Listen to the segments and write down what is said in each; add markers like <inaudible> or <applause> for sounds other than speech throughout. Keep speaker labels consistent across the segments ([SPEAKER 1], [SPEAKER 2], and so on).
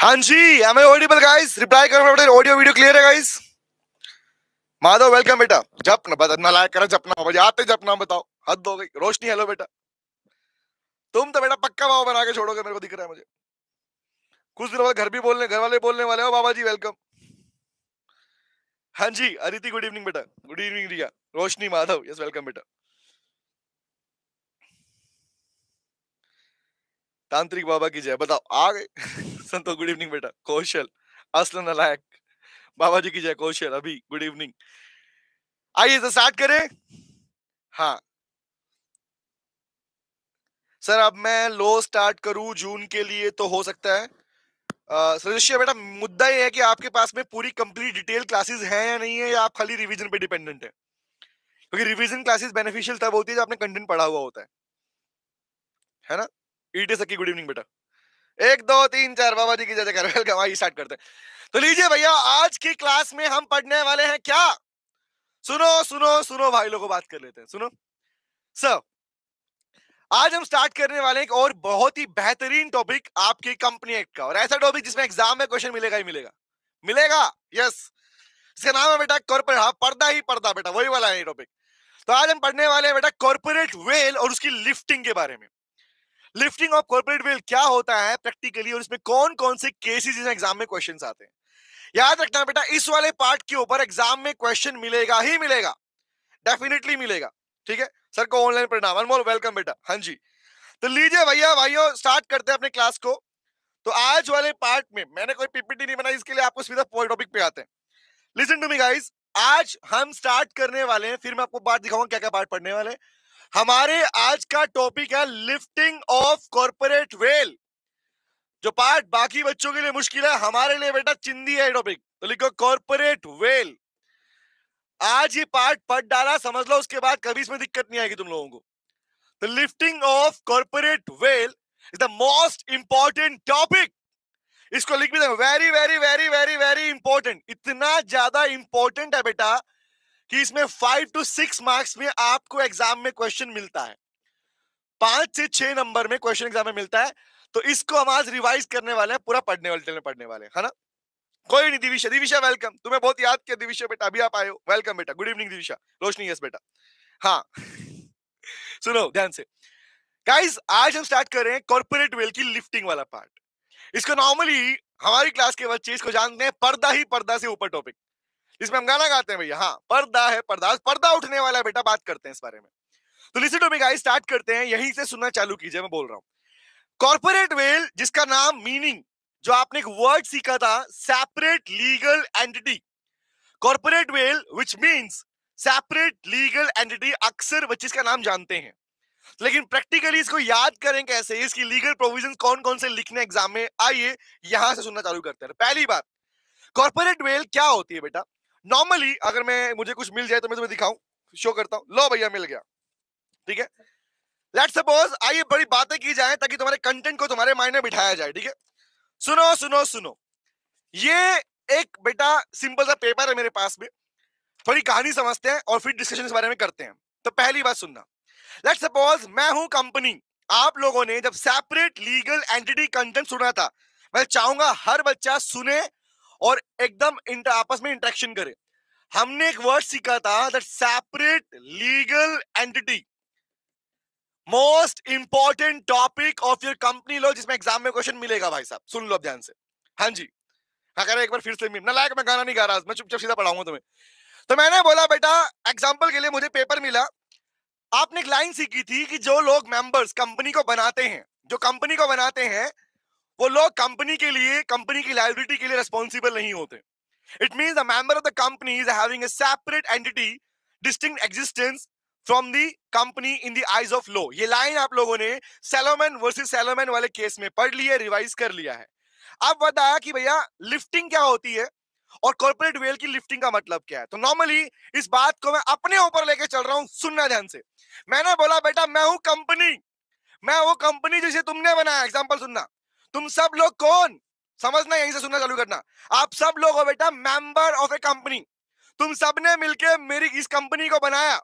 [SPEAKER 1] हाँ जी am I audible guys reply करो बेटा ऑडियो वीडियो क्लियर है गाइस माधव वेलकम बेटा जप ना बदना करो जप जपना बजे आते जप जपना बताओ हद हो गई रोशनी हेलो बेटा तुम तो बेटा पक्का बाबा बना के छोड़ोगे मेरे को दिख रहा है मुझे कुछ दिनों बाद घर भी बोलने घर वाले बोलने वाले हो बाबा जी वेलकम हाँ जी अदिति गुड इवनिंग बेटा good evening Riya Roshni Madhav yes welcome बेटा तांत्रिक बाबा की जय बताओ आ गए संतो गुड इवनिंग बेटा कौशल असल नलायक बाबा जी की जय कौशल अभी गुड इवनिंग आइए तो स्टार्ट करें हाँ सर अब मैं लो स्टार्ट करूं जून के लिए तो हो सकता है सजेशिया बेटा मुद्दा ये है कि आपके पास में पूरी कंप्लीट डिटेल क्लासेस हैं या नहीं है या आप खाली रिवीजन पे डिपेंडेंट है क्योंकि रिवीजन क्लासेस बेनिफिशियल तब होती है जब आपने कंटेंट पढ़ा हुआ होता है है ना ईटे सकी गुड इवनिंग बेटा एक दो तीन चार बाबा जी की जय जयकार वेलकम आइए स्टार्ट करते हैं तो लीजिए भैया आज की क्लास में हम पढ़ने वाले हैं क्या सुनो सुनो सुनो भाई लोगों बात कर लेते हैं सुनो सर आज हम स्टार्ट करने वाले हैं एक और बहुत ही बेहतरीन टॉपिक आपकी कंपनी एक्ट का और ऐसा टॉपिक जिसमें एग्जाम में क्वेश्चन मिलेगा ही मिलेगा मिलेगा यस इसका नाम है बेटा कॉर्पोरेट हाँ पर्दा ही पर्दा बेटा वही वाला है टॉपिक तो आज हम पढ़ने वाले हैं बेटा कॉर्पोरेट वेल और उसकी लिफ्टिंग के बारे में लिफ्टिंग ऑफ कॉर्पोरेट वेल क्या होता है प्रैक्टिकली और इसमें कौन कौन से केसेस एग्जाम में क्वेश्चन आते हैं याद रखना बेटा इस वाले पार्ट के ऊपर एग्जाम में क्वेश्चन मिलेगा ही मिलेगा डेफिनेटली मिलेगा ठीक है सर को ऑनलाइन परिणाम अनमोल वेलकम बेटा हाँ जी तो लीजिए भैया भाइयों स्टार्ट करते हैं अपने क्लास को तो आज वाले पार्ट में मैंने कोई पीपीटी नहीं बनाई इसके लिए आपको सीधा टॉपिक पे आते हैं लिसन टू मी गाइस आज हम स्टार्ट करने वाले हैं फिर मैं आपको बात दिखाऊंगा क्या क्या पार्ट पढ़ने वाले हैं हमारे आज का टॉपिक है लिफ्टिंग ऑफ कॉर्पोरेट वेल जो पार्ट बाकी बच्चों के लिए मुश्किल है हमारे लिए बेटा चिंदी है टॉपिक तो लिखो कॉर्पोरेट वेल आज ये पार्ट पढ़ डाला समझ लो उसके बाद कभी इसमें दिक्कत नहीं आएगी तुम लोगों को the lifting of corporate veil is the most important topic इसको लिख भी देंगे very very very very very important इतना ज्यादा इंपॉर्टेंट है बेटा कि इसमें फाइव टू सिक्स मार्क्स में आपको एग्जाम में क्वेश्चन मिलता है पांच से छह नंबर में क्वेश्चन एग्जाम में मिलता है तो इसको हम आज रिवाइज करने वाले हैं पूरा पढ़ने वाले में पढ़ने वाले है ना कोई नहीं दिविशा दिविशा वेलकम तुम्हें बहुत याद किया दिविशा बेटा अभी आप आयो वेलकम बेटा good evening Divisha Roshni yes बेटा हाँ <laughs> सुनो ध्यान से गाइस आज हम स्टार्ट कर रहे हैं कॉर्पोरेट वेल की लिफ्टिंग वाला पार्ट इसको नॉर्मली हमारी क्लास के बच्चे इसको जानते हैं पर्दा ही पर्दा से ऊपर टॉपिक इसमें हम गाना गाते हैं भैया हाँ पर्दा है पर्दा पर्दा उठने वाला है बेटा बात करते हैं इस बारे में तो listen to me guys start करते हैं यहीं से सुनना चालू कीजिए मैं बोल रहा हूँ कॉर्पोरेट वेल जिसका नाम मीनिंग जो आपने एक वर्ड सीखा था separate legal entity corporate veil which means separate legal entity अक्सर बच्चे का नाम जानते हैं लेकिन प्रैक्टिकली इसको याद करें कैसे इसकी लीगल प्रोविजन कौन कौन से लिखने एग्जाम में आइए यहां से सुनना चालू करते हैं पहली बात कॉर्पोरेट वेल क्या होती है बेटा नॉर्मली अगर मैं मुझे कुछ मिल जाए तो मैं तुम्हें दिखाऊं शो करता हूं लो भैया मिल गया ठीक है लेट्स सपोज आइए बड़ी बातें की जाए ताकि तुम्हारे कंटेंट को तुम्हारे माइंड में बिठाया जाए ठीक है सुनो सुनो सुनो ये एक बेटा सिंपल सा पेपर है मेरे पास में थोड़ी कहानी समझते हैं और फिर डिस्कशन के बारे में करते हैं तो पहली बात सुनना लेट सपोज मैं हूं कंपनी आप लोगों ने जब सेपरेट लीगल एंटिटी कंटेंट सुना था मैं चाहूंगा हर बच्चा सुने और एकदम आपस में इंटरेक्शन करे हमने एक वर्ड सीखा था that separate legal entity most important topic of your company law जिसमें एग्जाम में क्वेश्चन मिलेगा भाई साहब सुन लो अब ध्यान से हाँ जी हाँ कह रहे एक बार फिर से मिल ना लायक मैं गाना नहीं गा रहा मैं चुपचाप सीधा पढ़ाऊंगा तुम्हें तो मैंने बोला बेटा एग्जाम्पल के लिए मुझे पेपर मिला आपने एक लाइन सीखी थी कि जो लोग मेंबर्स कंपनी को बनाते हैं जो कंपनी को बनाते हैं वो लोग कंपनी के लिए कंपनी की लाइबिलिटी के लिए रेस्पॉन्सिबल नहीं होते it mean the member of the company is having separate entity distinct existence from the company in the eyes of law ये लाइन आप लोगों ने सेलोमैन वर्सेस सेलोमैन वाले केस में पढ़ लिया रिवाइज कर लिया है अब बताया कि भैया लिफ्टिंग क्या होती है और कॉर्पोरेट वेल की लिफ्टिंग का मतलब क्या है तो नॉर्मली इस बात को मैं अपने ऊपर लेके चल रहा हूं सुनना ध्यान से मैंने बोला बेटा मैं हूं कंपनी मैं वो कंपनी जिसे तुमने बनाया एग्जाम्पल सुनना तुम सब लोग कौन समझना यहीं से सुनना चालू करना आप सब लोग हो बेटा मेंबर ऑफ ए कंपनी तुम सब ने मिलके मेरी इस कंपनी को बनाया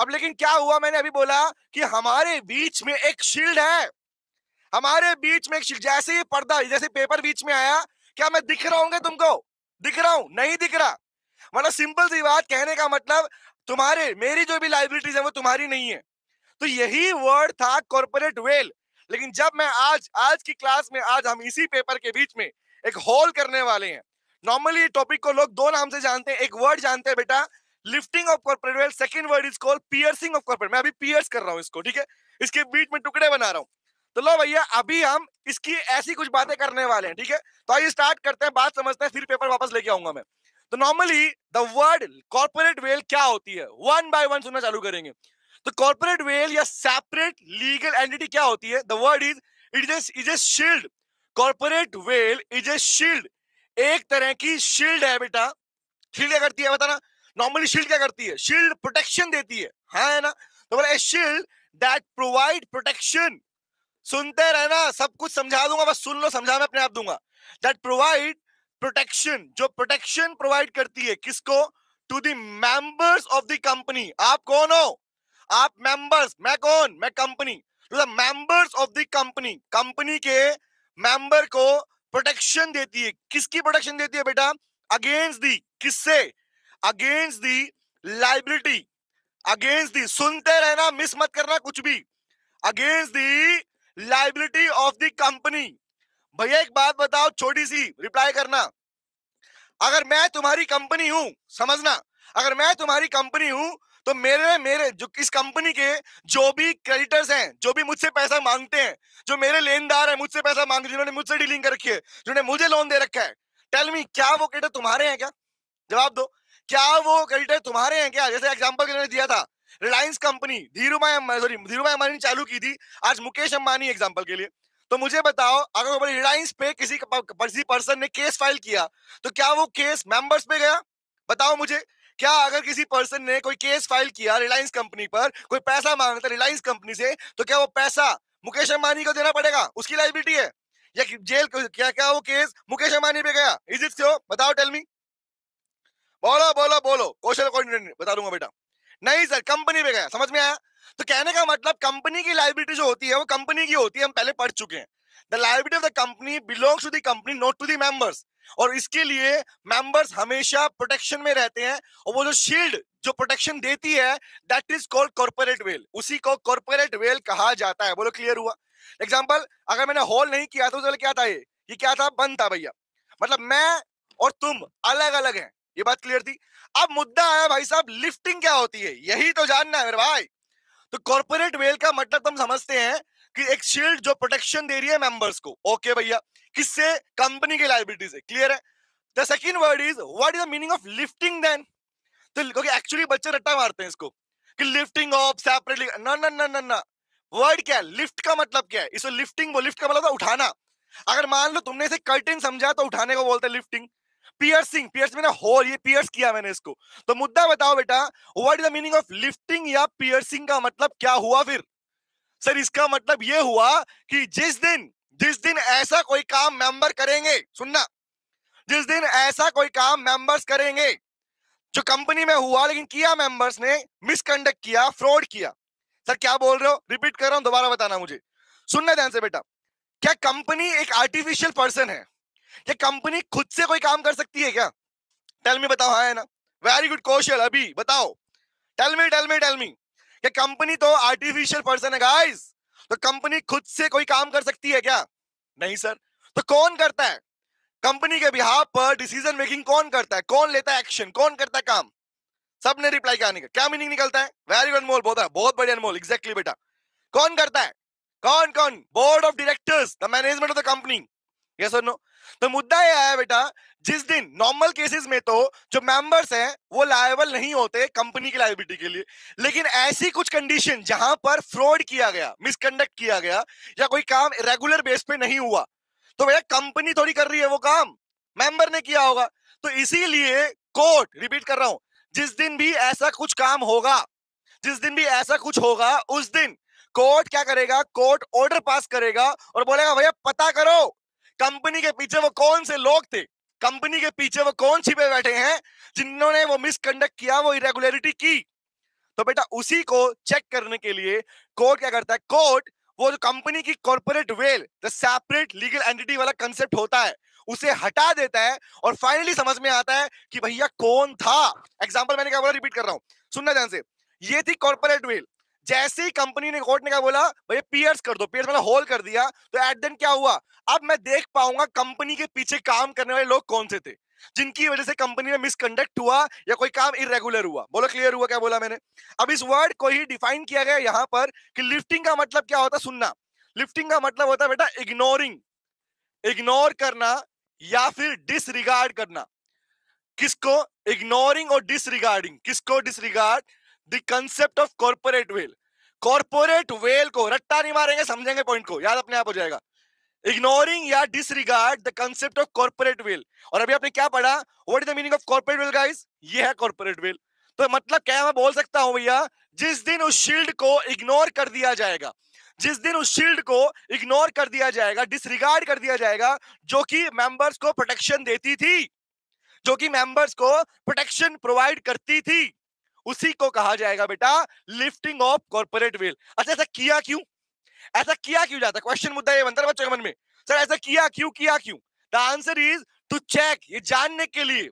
[SPEAKER 1] अब लेकिन क्या हुआ मैंने अभी बोला कि हमारे बीच में एक शील्ड है हमारे बीच में एक शील्ड जैसे ही पर्दा जैसे पेपर बीच में आया क्या मैं दिख रहा हूँ तुमको दिख रहा हूं नहीं दिख रहा मतलब सिंपल सी बात कहने का मतलब तुम्हारे मेरी जो भी लाइबिलिटीज है वो तुम्हारी नहीं है तो यही वर्ड था कॉर्पोरेट वेल लेकिन जब मैं आज आज की क्लास में आज हम इसी पेपर के बीच में एक होल करने वाले हैं नॉर्मली टॉपिक को लोग दो नाम से जानते हैं एक वर्ड जानते हैं बेटा lifting of corporate wealth second word is called piercing of corporate मैं अभी पियर्स कर रहा हूँ इसको ठीक है इसके बीच में टुकड़े बना रहा हूँ तो लो भैया अभी हम इसकी ऐसी कुछ बातें करने वाले हैं ठीक है तो आइए स्टार्ट करते हैं बात समझते हैं फिर पेपर वापस लेके आऊंगा मैं तो normally the word corporate veil क्या होती है वन बाय वन सुनना चालू करेंगे तो कॉर्पोरेट वेल या सेपरेट लीगल एंटिटी क्या होती है the word is it is is a shield corporate veil is a shield एक तरह की शील्ड है बेटा शील्ड क्या करती है बताना नॉर्मली शील्ड क्या करती है शील्ड प्रोटेक्शन देती है हाँ है ना तो बोला शील्ड दैट प्रोवाइड प्रोटेक्शन सुनते रहना सब कुछ समझा दूंगा बस सुन लो समझा मैं अपने आप दूंगा दैट प्रोवाइड प्रोटेक्शन जो प्रोटेक्शन प्रोवाइड करती है किसको to the members of the company आप कौन हो आप मेंबर्स मैं कौन मैं कंपनी तो members of the company company के मेंबर को प्रोटेक्शन देती है किसकी प्रोटेक्शन देती है बेटा अगेंस्ट दी किससे against the liability against the सुनते रहना मिस मत करना कुछ भी against the liability of the company भैया एक बात बताओ छोटी सी रिप्लाई करना अगर मैं तुम्हारी कंपनी हूं समझना अगर मैं तुम्हारी कंपनी हूं तो मेरे मेरे जो किस कंपनी के जो भी क्रेडिटर्स हैं जो भी मुझसे पैसा मांगते हैं जो मेरे लेनदार है मुझसे पैसा मांग जिन्होंने मुझसे डीलिंग कर रखी है जिन्होंने मुझे लोन दे रखा है टेल मी क्या वो क्रेडिटर तुम्हारे हैं क्या जवाब दो क्या वो क्रेडिटर तुम्हारे हैं क्या जैसे एग्जाम्पल जिन्होंने दिया था रिलायंस कंपनी धीरू धीरूभाई सॉरी धीरू भाई अंबानी ने चालू की थी आज मुकेश अंबानी एग्जाम्पल के लिए तो मुझे बताओ अगर रिलायंस पे किसी किसी पर्सन ने केस फाइल किया तो क्या वो केस मेंबर्स पे गया बताओ मुझे क्या अगर किसी पर्सन ने कोई केस फाइल किया रिलायंस कंपनी पर कोई पैसा मांगता रिलायंस कंपनी से तो क्या वो पैसा मुकेश अंबानी को देना पड़ेगा उसकी लाइबिलिटी है या जेल क्या क्या वो केस मुकेश अंबानी पे गया इज इट क्यों बताओ टेल मी बोलो बोलो बोलो कौशल बता दूंगा बेटा नहीं सर कंपनी पे गया समझ में आया तो कहने का मतलब कंपनी की लाइबिलिटी जो होती है वो कंपनी की होती है हम पहले पढ़ चुके हैं the liability of the company belongs to the company not to the members और इसके लिए मेंबर्स हमेशा प्रोटेक्शन में रहते हैं और वो जो शील्ड जो प्रोटेक्शन देती है that is called corporate veil उसी को कॉर्पोरेट वेल कहा जाता है बोलो क्लियर हुआ एग्जाम्पल अगर मैंने हॉल नहीं किया तो क्या था ये ये क्या था बंद था भैया मतलब मैं और तुम अलग अलग हैं ये बात क्लियर थी अब मुद्दा आया भाई साहब लिफ्टिंग क्या होती है यही तो जानना है मेरे भाई तो कॉर्पोरेट वेल का मतलब तुम तो समझते हैं कि एक शील्ड जो प्रोटेक्शन दे रही है मेंबर्स को ओके भैया किससे कंपनी के लाइबिलिटी से क्लियर है the second word is what is the meaning of lifting then तो एक्चुअली बच्चे रट्टा मारते हैं इसको कि लिफ्टिंग ऑफ सेपरेटली ना ना ना ना वर्ड क्या है लिफ्ट का मतलब क्या है इसको लिफ्टिंग वो लिफ्ट का मतलब तो उठाना अगर मान लो तुमने इसे कर्टिन समझा तो उठाने को बोलते हैं लिफ्टिंग पियर्सिंग पियर्स मैंने होल ये पियर्स किया मैंने इसको तो मुद्दा बताओ बेटा what is the meaning of lifting या पियर्सिंग का मतलब क्या हुआ फिर सर इसका मतलब ये हुआ कि जिस दिन जिस दिन ऐसा कोई काम मेंबर करेंगे सुनना जिस दिन ऐसा कोई काम मेंबर्स करेंगे जो कंपनी में हुआ लेकिन किया मेंबर्स ने मिसकंडक्ट किया फ्रॉड किया सर क्या बोल रहे हो रिपीट कर रहा हूं दोबारा बताना मुझे सुनना ध्यान से बेटा क्या कंपनी एक आर्टिफिशियल पर्सन है क्या कंपनी खुद से कोई काम कर सकती है क्या टेल मी बताओ हाँ है ना वेरी गुड कौशल अभी बताओ tell me tell me tell me क्या कंपनी तो आर्टिफिशियल पर्सन है गाइस तो कंपनी खुद से कोई काम कर सकती है क्या नहीं सर तो कौन करता है कंपनी के बिहार पर डिसीजन मेकिंग कौन करता है कौन लेता है एक्शन कौन करता है काम सबने रिप्लाई क्या निकल क्या मीनिंग निकलता है वेरी गुड अनमोल बहुत बहुत बड़ी अनमोल एग्जैक्टली बेटा कौन करता है कौन कौन board of directors the management of the company yes और नो तो मुद्दा यह है बेटा जिस दिन नॉर्मल केसेस में तो जो मेंबर्स हैं वो लायबल नहीं होते कंपनी की लाइबिलिटी के लिए लेकिन ऐसी कुछ कंडीशन जहां पर फ्रॉड किया गया मिसकंडक्ट किया गया या कोई काम रेगुलर बेस पे नहीं हुआ तो भैया कंपनी थोड़ी कर रही है वो काम मेंबर ने किया होगा तो इसीलिए कोर्ट रिपीट कर रहा हूं जिस दिन भी ऐसा कुछ काम होगा जिस दिन भी ऐसा कुछ होगा उस दिन कोर्ट क्या करेगा कोर्ट ऑर्डर पास करेगा और बोलेगा भैया पता करो कंपनी के पीछे वो कौन से लोग थे कंपनी के पीछे वो कौन छिपे बैठे हैं जिन्होंने वो मिसकंडक्ट किया वो इरेगुलरिटी की तो बेटा उसी को चेक करने के लिए कोर्ट क्या करता है कोर्ट वो जो कंपनी की corporate veil the separate legal entity वाला कंसेप्ट होता है उसे हटा देता है और फाइनली समझ में आता है कि भैया कौन था एग्जाम्पल मैंने क्या बोला रिपीट कर रहा हूं सुनना ध्यान से ये थी कॉर्पोरेट वेल जैसे ही कंपनी ने कोर्ट ने क्या बोला भैया पियर्स कर दो पियर्स मैंने मतलब होल कर दिया तो एट देन क्या हुआ अब मैं देख पाऊंगा कंपनी के पीछे काम करने वाले लोग कौन से थे जिनकी वजह से कंपनी में मिसकंडक्ट हुआ या कोई काम इरेगुलर हुआ बोलो क्लियर हुआ क्या बोला मैंने अब इस वर्ड को ही डिफाइन किया गया यहां पर कि लिफ्टिंग का मतलब क्या होता सुनना लिफ्टिंग का मतलब होता बेटा इग्नोरिंग इग्नोर करना या फिर डिसरिगार्ड करना किसको इग्नोरिंग और डिसरिगार्डिंग किसको disregard the concept of corporate veil corporate veil को रट्टा नहीं मारेंगे समझेंगे पॉइंट को याद अपने आप हो जाएगा इग्नोरिंग या disregard the concept of corporate veil और अभी आपने क्या पढ़ा what is the meaning of corporate veil guys ये है कॉर्पोरेट वेल तो मतलब क्या मैं बोल सकता हूं भैया जिस दिन उस शील्ड को इग्नोर कर दिया जाएगा जिस दिन उस शील्ड को इग्नोर कर दिया जाएगा डिसरिगार्ड कर दिया जाएगा जो कि मेंबर्स को प्रोटेक्शन देती थी जो कि मेंबर्स को प्रोटेक्शन प्रोवाइड करती थी उसी को कहा जाएगा बेटा लिफ्टिंग ऑफ कॉर्पोरेट वेल अच्छा ऐसा किया क्यों ऐसा किया क्यों जाता क्वेश्चन मुद्दा ये बनता है बच्चों के मन में सर ऐसा किया क्यों किया क्यों the answer is to check ये जानने के लिए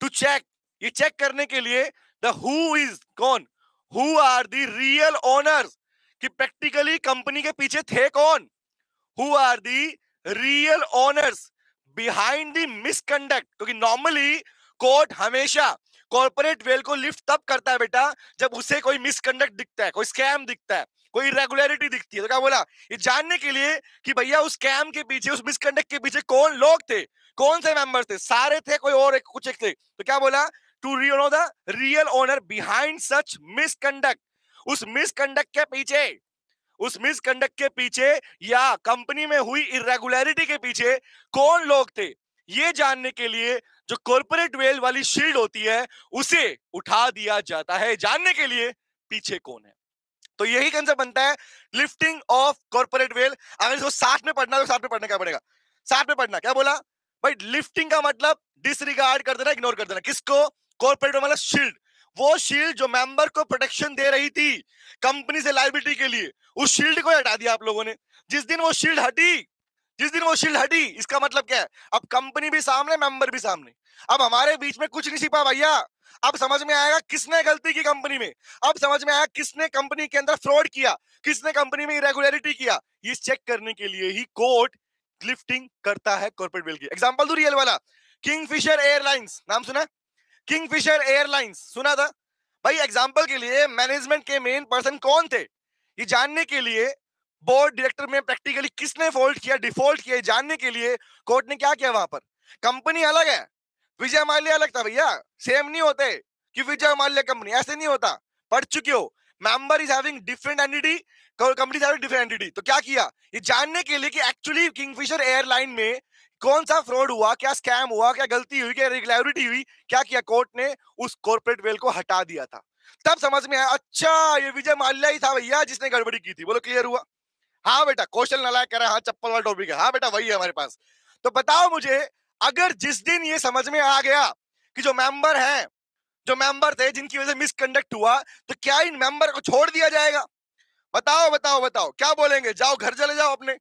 [SPEAKER 1] टू चेक ये चेक करने के लिए द हु इज कौन who are the real owners कि प्रैक्टिकली कंपनी के पीछे थे कौन who are the real owners behind the misconduct क्योंकि नॉर्मली कोर्ट हमेशा कॉर्पोरेट वेल को लिफ्ट तब करता है बेटा जब उसे कोई मिसकंडक्ट दिखता है कोई स्कैम दिखता है कोई रेगुलरिटी दिखती है तो क्या बोला ये जानने के लिए कि भैया उस स्कैम के पीछे उस मिसकंडक्ट के पीछे कौन लोग थे कौन से मेंबर्स थे सारे थे कोई और एक कुछ एक थे तो क्या बोला to know the real owner behind such misconduct उस मिसकंडक्ट के पीछे उस मिसकंडक्ट के पीछे या कंपनी में हुई इरेगुलरिटी के पीछे कौन लोग थे ये जानने के लिए जो कॉर्पोरेट वेल वाली शील्ड होती है उसे उठा दिया जाता है जानने के लिए पीछे कौन है तो यही कंसेप्ट बनता है लिफ्टिंग ऑफ कॉर्पोरेट वेल अगर इसको साठ में पढ़ना तो साठ में पढ़ने क्या पड़ेगा साठ में पढ़ना क्या बोला भाई लिफ्टिंग का मतलब डिसरिगार्ड कर देना इग्नोर कर देना किसको कॉर्पोरेट मतलब शील्ड वो शील्ड जो मेंबर को प्रोटेक्शन दे रही थी कंपनी से लाइबिलिटी के लिए उस शील्ड को हटा दिया आप लोगों ने जिस दिन वो शील्ड हटी जिस दिन वो शील्ड हटी इसका मतलब क्या है अब कंपनी भी सामने मेंबर भी सामने अब हमारे बीच में कुछ नहीं छिपा भैया अब समझ में आएगा किसने गलती की कंपनी में अब समझ में आया किसने कंपनी के अंदर फ्रॉड किया किसने कंपनी में इरेगुलरिटी किया ये चेक करने के लिए ही कोर्ट लिफ्टिंग करता है कॉर्पोरेट बिल की एग्जाम्पल दू रियल वाला किंग फिशर एयरलाइंस नाम सुना किंग फिशर एयरलाइंस सुना था भाई एग्जाम्पल के लिए मैनेजमेंट के मेन पर्सन कौन थे ये जानने के लिए बोर्ड डायरेक्टर में प्रैक्टिकली किसने फॉल्ट किया डिफॉल्ट किया जानने के लिए कोर्ट ने क्या किया वहां पर कंपनी अलग है विजय माल्या अलग था भैया सेम नहीं होते कि विजय माल्या कंपनी ऐसे नहीं होता पढ़ चुके हो member is having different entity company different entity तो क्या किया ये जानने के लिए कि एक्चुअली किंगफिशर एयरलाइन में कौन सा फ्रॉड हुआ क्या स्कैम हुआ क्या गलती हुई क्या रेगुलरिटी हुई क्या किया कोर्ट ने उस कॉर्पोरेट वेल को हटा दिया था तब समझ में आया अच्छा ये विजय माल्या ही था भैया जिसने गड़बड़ी की थी बोलो क्लियर हुआ हाँ बेटा कौशल नलायक कह रहा है हाँ चप्पल वाला टॉपिक है हाँ बेटा वही है हमारे पास तो बताओ मुझे अगर जिस दिन ये समझ में आ गया कि जो मेंबर हैं जो मेंबर थे जिनकी वजह से मिसकंडक्ट हुआ तो क्या इन मेंबर को छोड़ दिया जाएगा बताओ बताओ बताओ क्या बोलेंगे जाओ घर चले जाओ अपने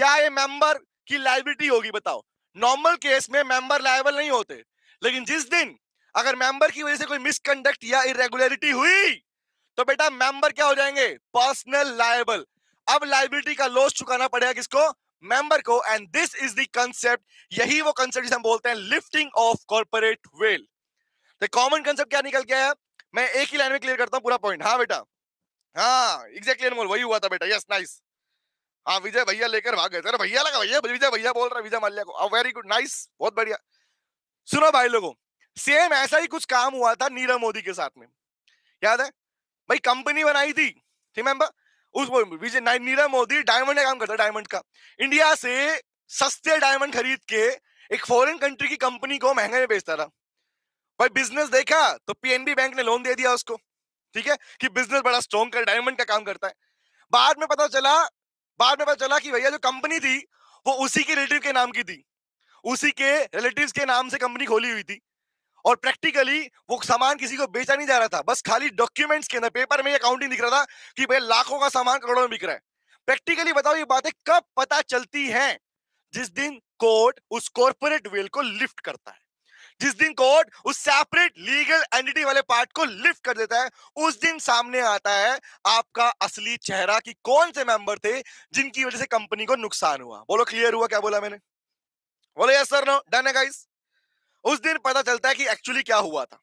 [SPEAKER 1] या ये मेंबर की लाइबिलिटी होगी बताओ नॉर्मल केस में मेंबर लाइबल नहीं होते लेकिन जिस दिन अगर मेंबर की वजह से कोई मिसकंडक्ट या इरेगुलरिटी हुई तो बेटा मेंबर क्या हो जाएंगे पर्सनल लाइबल अब लाइबिलिटी का लॉस चुकाना पड़ेगा किसको मेंबर को and this is concept concept यही वो कंसेप्ट जिसे हम बोलते हैं लिफ्टिंग ऑफ कॉर्पोरेट वेल तो कॉमन कंसेप्ट क्या निकल गया है मैं एक ही लाइन में क्लियर करता हूँ पूरा पॉइंट हाँ बेटा हाँ एग्जैक्टली अनमोल वही हुआ था बेटा यस नाइस हाँ विजय भैया लेकर भाग गए थे भैया लगा भैया विजय भैया बोल रहा है विजय माल्या को वेरी गुड नाइस बहुत बढ़िया सुनो भाई लोगों सेम ऐसा ही कुछ काम हुआ था नीरव मोदी के साथ में याद है भाई कंपनी बनाई थी रिमेम्बर उस विजय नीरव मोदी डायमंड का काम करता है डायमंड का इंडिया से सस्ते डायमंड खरीद के एक फॉरेन कंट्री की कंपनी को महंगे में बेचता था भाई बिजनेस देखा तो पीएनबी बैंक ने लोन दे दिया उसको ठीक है कि बिजनेस बड़ा स्ट्रॉन्ग कर डायमंड का काम करता है बाद में पता चला बाद में पता चला कि भैया जो कंपनी थी वो उसी के रिलेटिव के नाम की थी उसी के रिलेटिव के नाम से कंपनी खोली हुई थी और प्रैक्टिकली वो सामान किसी को बेचा नहीं जा रहा था बस खाली डॉक्यूमेंट्स के अंदर पेपर में अकाउंटिंग दिख रहा था कि भाई लाखों का सामान करोड़ों में बिक रहा है प्रैक्टिकली बताओ ये बातें कब पता चलती है जिस दिन कोर्ट उस कॉर्पोरेट वेल को लिफ्ट करता है जिस दिन कोर्ट उस सेपरेट लीगल एंटिटी वाले पार्ट को लिफ्ट कर देता है उस दिन सामने आता है आपका असली चेहरा कि कौन से मेंबर थे जिनकी वजह से कंपनी को नुकसान हुआ बोलो क्लियर हुआ क्या बोला मैंने बोलो यस सर नो डन है गाइस उस दिन पता चलता है कि एक्चुअली क्या हुआ था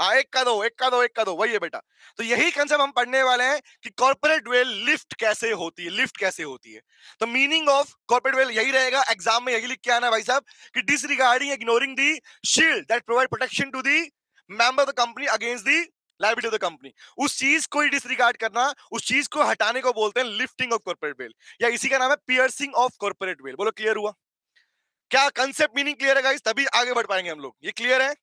[SPEAKER 1] हाँ एक का दो एक का दो एक का दो वही है बेटा तो यही कंसेप्ट हम पढ़ने वाले हैं कि कॉर्पोरेट वेल लिफ्ट कैसे होती है लिफ्ट कैसे होती है तो मीनिंग ऑफ कॉर्पोरेट वेल यही रहेगा एग्जाम में यही लिख के आना भाई साहब कि disregarding ignoring the shield that provide protection to the member of the company against the liability of the company उस चीज को डिसरिगार्ड करना उस चीज को हटाने को बोलते हैं लिफ्टिंग ऑफ कॉर्पोरेट वेल या इसी का नाम है पियर्सिंग ऑफ कॉर्पोरेट वेल बोलो क्लियर हुआ क्या कंसेप्ट मीनिंग क्लियर है तभी आगे बढ़ पाएंगे हम लोग ये क्लियर है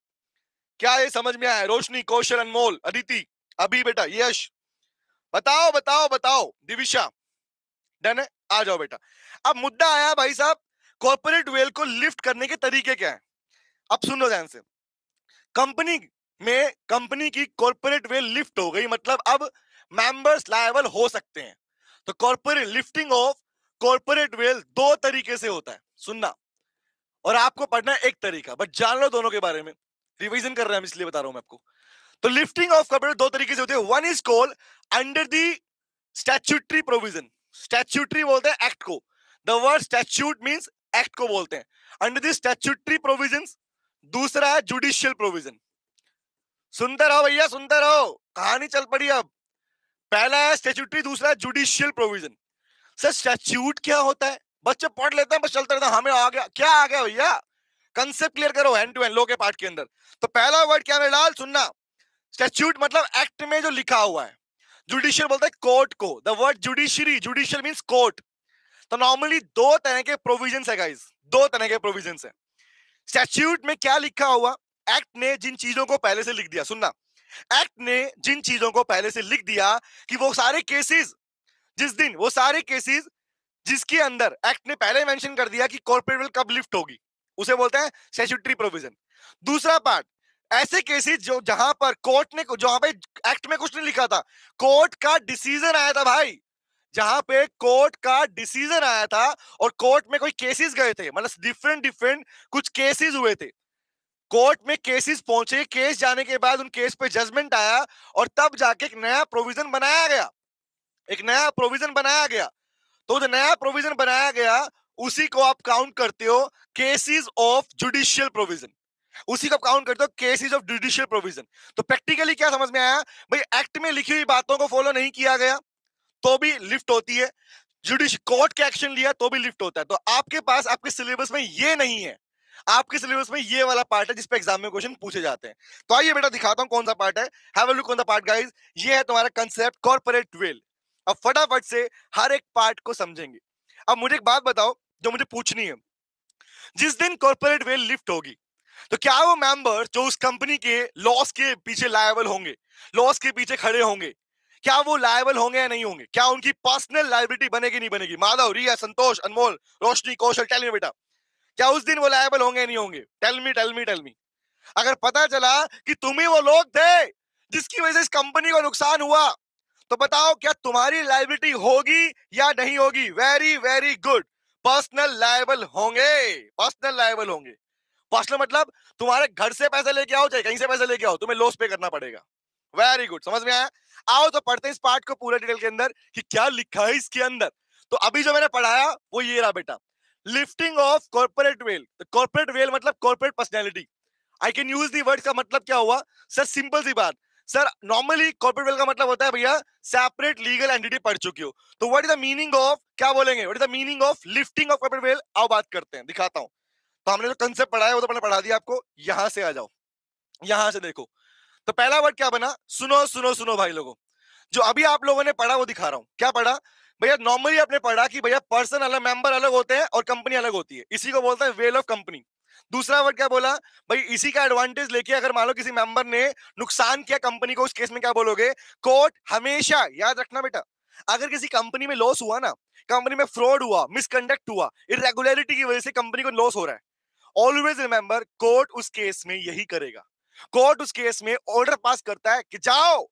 [SPEAKER 1] क्या ये समझ में आया रोशनी कौशल अनमोल अदिति अभी बेटा यश बताओ बताओ बताओ दिविशा डन है आ जाओ बेटा अब मुद्दा आया भाई साहब कॉर्पोरेट वेल को लिफ्ट करने के तरीके क्या है अब सुन लो ध्यान से कंपनी में कंपनी की कॉर्पोरेट वेल लिफ्ट हो गई मतलब अब मेंबर्स लायबल हो सकते हैं तो corporate lifting of corporate veil दो तरीके से होता है सुनना और आपको पढ़ना है एक तरीका बट जान लो दोनों के बारे में रिविजन कर रहे हैं इसलिए बता रहा हूं मैं आपको तो लिफ्टिंग ऑफ कपड़े दो तरीके से होते हैं one is call under the statutory provision statutory बोलते हैं एक्ट को the word statute means act को बोलते हैं अंडर दी स्टैच्यूटरी प्रोविजन दूसरा है जुडिशियल प्रोविजन सुनते रहो भैया सुनते रहो कहानी चल पड़ी अब पहला है स्टैच्यूटरी दूसरा है जुडिशियल प्रोविजन सर स्टैच्यूट क्या होता है बच्चे पढ़ लेते हैं बस चलते रहते हमें आ गया क्या आ गया भैया कंसेप्ट क्लियर करो एंड टू एंड लो के पार्ट के अंदर तो पहला वर्ड क्या मेरे लाल सुनना स्टेच्यूट मतलब एक्ट में जो लिखा हुआ है जुडिशियल बोलते हैं कोर्ट को the word judiciary judicial mean court तो नॉर्मली दो तरह के प्रोविजन है गाइज दो तरह के प्रोविजन है स्टैच्यूट में क्या लिखा हुआ एक्ट ने जिन चीजों को पहले से लिख दिया सुनना एक्ट ने जिन चीजों को पहले से लिख दिया कि वो सारे केसेस जिस दिन वो सारे केसेस जिसके अंदर एक्ट ने पहले मेंशन कर दिया कि कॉर्पोरेट कब लिफ्ट होगी उसे बोलते हैं स्टेचुटरी प्रोविजन दूसरा पार्ट ऐसे केसेस जो जहां पर कोर्ट ने जहां पे एक्ट में कुछ नहीं लिखा था कोर्ट का डिसीजन आया था भाई जहां पे कोर्ट का डिसीजन आया था और कोर्ट में कोई केसेस गए थे मतलब डिफरेंट डिफरेंट कुछ केसेस हुए थे कोर्ट में केसेस पहुंचे केस जाने के बाद उन केस पे जजमेंट आया और तब जाके एक नया प्रोविजन बनाया गया एक नया प्रोविजन बनाया गया तो जो नया प्रोविजन बनाया गया उसी को आप काउंट करते हो केसेस ऑफ जुडिशियल प्रोविजन उसी को काउंट करते हो केसेस ऑफ जुडिशियल प्रोविजन तो प्रैक्टिकली क्या समझ में आया भाई एक्ट में लिखी हुई बातों को फॉलो नहीं किया गया तो भी लिफ्ट होती है जुडिश कोर्ट के एक्शन लिया तो भी लिफ्ट होता है तो आपके पास आपके सिलेबस में ये नहीं है आपके सिलेबस में ये वाला पार्ट है जिसपे एग्जाम में क्वेश्चन पूछे जाते हैं तो आइए बेटा दिखाता हूं कौन सा पार्ट है have a look on the part guys ये है तुम्हारा कंसेप्ट कॉर्पोरेट वेल अब फटाफट से हर एक पार्ट को समझेंगे अब मुझे एक बात बताओ जो मुझे पूछनी है जिस दिन कॉर्पोरेट वेल लिफ्ट होगी तो क्या वो मेंबर जो उस कंपनी के लॉस के पीछे लायबल होंगे लॉस के पीछे खड़े होंगे क्या वो लायबल होंगे या नहीं होंगे क्या उनकी पर्सनल लाइबिलिटी बनेगी नहीं बनेगी माधव रिया संतोष अनमोल रोशनी कौशल टेल मी बेटा क्या उस दिन वो लायबल होंगे या नहीं होंगे tell me tell me tell me अगर पता चला कि तुम ही वो लोग थे जिसकी वजह से इस कंपनी को नुकसान हुआ तो बताओ क्या तुम्हारी लाइबिलिटी होगी या नहीं होगी very very good personal liable होंगे पर्सनल लाइबल होंगे पर्सनल मतलब तुम्हारे घर से पैसे लेके आओ चाहे कहीं से पैसे लेके आओ तुम्हें लॉस पे करना पड़ेगा वेरी गुड समझ में आया आओ तो पढ़ते हैं इस पार्ट को पूरा डिटेल के अंदर कि क्या लिखा है इसके अंदर तो अभी जो मैंने पढ़ाया वो ये रहा बेटा lifting of corporate veil corporate veil मतलब corporate personality I can use the word का मतलब क्या हुआ सर सिंपल सी बात सर नॉर्मली कॉर्पोरेट वेल का मतलब होता है भैया सेपरेट लीगल एंटिटी पढ़ चुकी हो तो what is the meaning of क्या बोलेंगे what is the meaning of lifting of corporate veil आओ बात करते हैं दिखाता हूं तो हमने जो कंसेप्ट पढ़ाया वो तो मैंने पढ़ा दिया आपको यहां से आ जाओ यहां से देखो तो पहला वर्ड क्या बना सुनो सुनो सुनो भाई लोगों जो अभी आप लोगों ने पढ़ा वो दिखा रहा हूँ क्या पढ़ा भैया नॉर्मली आपने पढ़ा कि भैया पर्सन अलग मेंबर अलग होते हैं और कंपनी अलग होती है इसी को बोलते हैं वेल ऑफ कंपनी दूसरा वर्ड क्या बोला भाई इसी का एडवांटेज लेके अगर मान लो किसी मेंबर ने नुकसान किया कंपनी को उस केस में क्या बोलोगे कोर्ट हमेशा याद रखना बेटा अगर किसी कंपनी में लॉस हुआ ना कंपनी में फ्रॉड हुआ मिसकंडक्ट हुआ इरेगुलरिटी की वजह से कंपनी को लॉस हो रहा है ऑलवेज रिमेंबर कोर्ट उस केस में यही करेगा कोर्ट उस केस में ऑर्डर पास करता है कि जाओ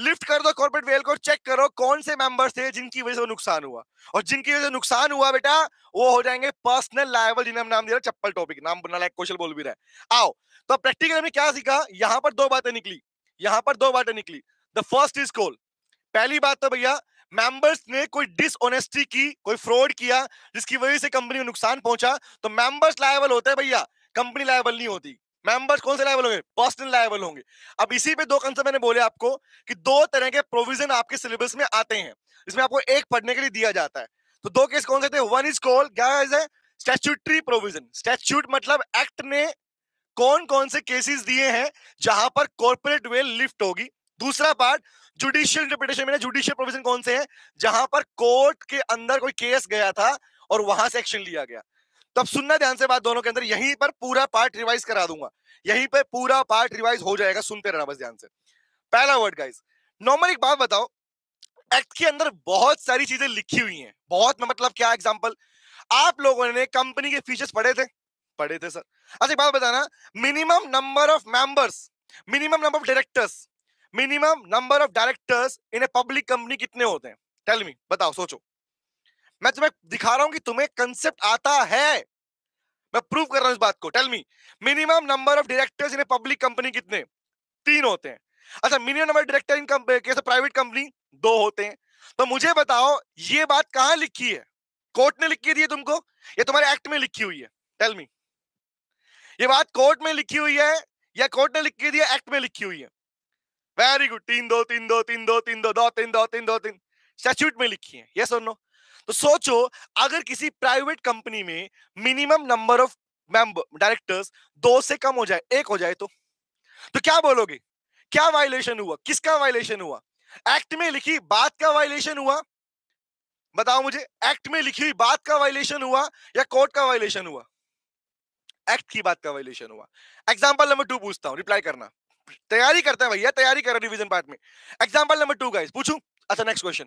[SPEAKER 1] लिफ्ट कर दो कॉर्पोरेट वेल को चेक करो कौन से मेंबर्स थे जिनकी वजह से नुकसान हुआ और जिनकी वजह से नुकसान हुआ बेटा वो हो जाएंगे पर्सनल लाइवल जिन्हें हम नाम दिया चप्पल टॉपिक नाम बना लाइक क्वेश्चन बोल भी रहे आओ तो प्रैक्टिकल हमने क्या सीखा यहाँ पर दो बातें निकली यहाँ पर दो बातें निकली द फर्स्ट इज कॉल पहली बात तो भैया मेंबर्स ने कोई डिसऑनेस्टी की कोई फ्रॉड किया जिसकी वजह से कंपनी को नुकसान पहुंचा तो मेंबर्स लायबल होते हैं भैया कंपनी लायबल नहीं होती मेंबर्स कौन से लाइबल होंगे पर्सनल लाइबल होंगे अब इसी पे दो कंसेप्ट मैंने बोले आपको कि दो तरह के प्रोविजन आपके सिलेबस में आते हैं इसमें आपको एक पढ़ने के लिए दिया जाता है तो दो केस कौन से थे वन इज कॉल क्या है स्टैच्यूटरी प्रोविजन स्टैच्यूट मतलब एक्ट ने कौन कौन से केसेस दिए हैं जहां पर कॉर्पोरेट वेल लिफ्ट होगी दूसरा पार्ट जुडिशियल इंटरप्रिटेशन में जुडिशियल प्रोविजन कौन से हैं जहां पर कोर्ट के अंदर कोई केस गया था और वहां से एक्शन लिया गया तो अब सुनना ध्यान से बात दोनों के अंदर यहीं पर पूरा पार्ट रिवाइज करा दूंगा यहीं पर पूरा पार्ट रिवाइज हो जाएगा सुनते रहना बस ध्यान से पहला वर्ड गाइज नॉर्मल एक बात बताओ एक्ट के अंदर बहुत सारी चीजें लिखी हुई हैं बहुत मतलब क्या एग्जांपल आप लोगों ने कंपनी के फीचर्स पढ़े थे पढ़े थे सर अच्छा एक बात बताना minimum number of members minimum number of directors minimum number of directors in a public company कितने होते हैं टेल मी बताओ सोचो मैं तुम्हें दिखा रहा हूं कि तुम्हें कंसेप्ट आता है मैं प्रूव कर रहा हूं इस बात को tell me minimum number of directors in public company कितने तीन होते हैं अच्छा minimum number director in case private company दो होते हैं तो मुझे बताओ ये बात कहां लिखी है कोर्ट ने लिखी दी है तुमको या तुम्हारे एक्ट में लिखी हुई है टेल मी ये बात कोर्ट में लिखी हुई है या कोर्ट ने लिखी दी है एक्ट में लिखी हुई है वेरी गुड तीन दो तीन दो तीन दो तीन दो दो तीन दो तीन दो तीन स्टैच्यूट में लिखी है यस और नो तो सोचो अगर किसी प्राइवेट कंपनी में minimum number of member directors दो से कम हो जाए एक हो जाए तो तो क्या बोलोगे क्या वायलेशन हुआ किसका वायलेशन हुआ एक्ट में लिखी बात का वायलेशन हुआ बताओ मुझे एक्ट में लिखी हुई बात का वायलेशन हुआ या कोर्ट का वायलेशन हुआ एक्ट की बात का वायलेशन हुआ एग्जाम्पल नंबर टू पूछता हूं रिप्लाई करना तैयारी करते हैं भैया तैयारी कर रहे रिवीजन पार्ट में एग्जाम्पल नंबर टू का पूछू अच्छा नेक्स्ट क्वेश्चन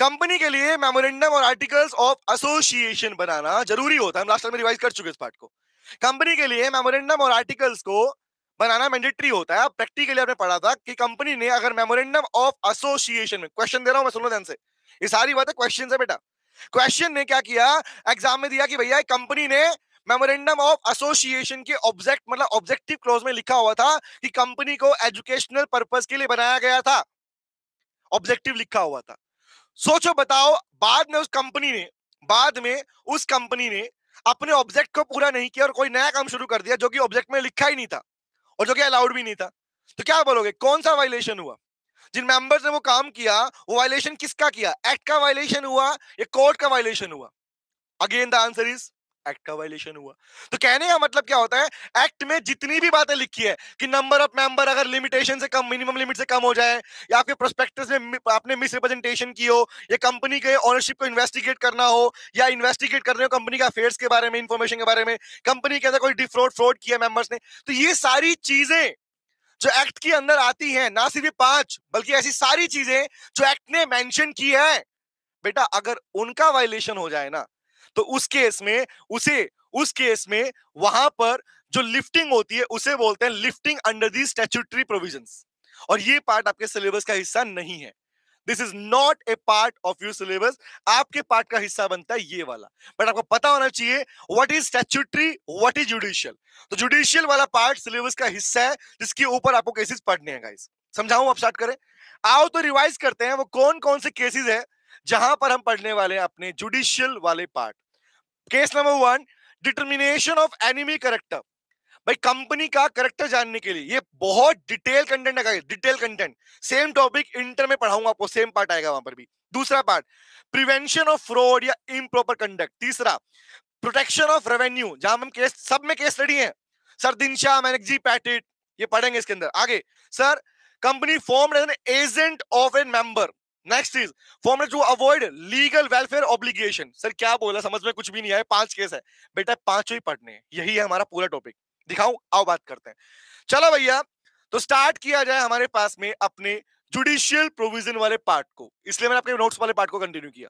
[SPEAKER 1] कंपनी के लिए मेमोरेंडम और आर्टिकल्स ऑफ एसोसिएशन बनाना जरूरी होता है हम लास्ट में रिवाइज कर चुके इस पार्ट को कंपनी के लिए मेमोरेंडम और आर्टिकल्स को बनाना मैंडेटरी होता है प्रैक्टिकली आपने पढ़ा था कि कंपनी ने अगर मेमोरेंडम ऑफ एसोसिएशन में क्वेश्चन दे रहा हूं मैं सुनो ध्यान से ये सारी बात है क्वेश्चन है बेटा क्वेश्चन ने क्या किया एग्जाम में दिया कि भैया कंपनी ने मेमोरेंडम ऑफ एसोसिएशन के ऑब्जेक्ट मतलब ऑब्जेक्टिव क्लोज में लिखा हुआ था कि कंपनी को एजुकेशनल पर्पज के लिए बनाया गया था ऑब्जेक्टिव लिखा हुआ था सोचो बताओ बाद में उस कंपनी ने बाद में उस कंपनी ने अपने ऑब्जेक्ट को पूरा नहीं किया और कोई नया काम शुरू कर दिया जो कि ऑब्जेक्ट में लिखा ही नहीं था और जो कि अलाउड भी नहीं था तो क्या बोलोगे कौन सा वायलेशन हुआ जिन मेंबर्स ने वो काम किया वो वायलेशन किसका किया एक्ट का वायलेशन हुआ या कोर्ट का वायलेशन हुआ again the answer is act का वायलेशन हुआ तो कहने का मतलब क्या होता है एक्ट में जितनी भी बातें लिखी है कि नंबर ऑफ मेंबर अगर लिमिटेशन से कम मिनिमम लिमिट से कम हो जाए या आपके प्रोस्पेक्टस में आपने मिसरिप्रेजेंटेशन की हो या कंपनी के ऑनरशिप को इन्वेस्टिगेट करना हो या इन्वेस्टिगेट कर रहे हो कंपनी के अफेयर्स के बारे में इंफॉर्मेशन के बारे में कंपनी के अंदर कोई डिफ्रॉड फ्रॉड किया मेंबर्स ने तो ये सारी चीजें जो एक्ट के अंदर आती है ना सिर्फ पांच बल्कि ऐसी सारी चीजें जो एक्ट ने मेंशन की है बेटा अगर उनका वायलेशन हो जाए ना तो उस केस में उसे उस केस में वहां पर जो लिफ्टिंग होती है उसे बोलते हैं lifting under the statutory provision और ये पार्ट आपके सिलेबस का हिस्सा नहीं है this is not a part of your syllabus आपके पार्ट का हिस्सा बनता है ये वाला बट आपको पता होना चाहिए what is statutory what is judicial तो जुडिशियल वाला पार्ट सिलेबस का हिस्सा है जिसके ऊपर आपको केसेस पढ़ने हैं गाइस समझाऊ आप स्टार्ट करें आओ तो रिवाइज करते हैं वो कौन कौन से केसेस है जहां पर हम पढ़ने वाले हैं अपने जुडिशियल वाले part case number one determination of enemy character भाई कंपनी का करेक्टर जानने के लिए ये बहुत डिटेल कंटेंट है detail content same topic inter में पढ़ाऊंगा आपको सेम पार्ट आएगा वहां पर भी दूसरा पार्ट प्रिवेंशन ऑफ फ्रॉड या प्रॉपर कंडक्ट तीसरा प्रोटेक्शन ऑफ रेवेन्यू जहां हम केस सब में केस स्टडी है सर दिनशाह जी पैटेट ये पढ़ेंगे इसके अंदर आगे sir company form as agent of an member next is format to avoid legal welfare obligation sir क्या बोला समझ में कुछ भी नहीं आया पांच केस है बेटा पांचों ही पढ़ने यही है हमारा पूरा टॉपिक दिखाऊं आओ बात करते हैं चलो भैया तो स्टार्ट किया जाए हमारे पास में अपने जुडिशियल प्रोविजन वाले पार्ट को इसलिए मैंने अपने नोट्स वाले पार्ट को कंटिन्यू किया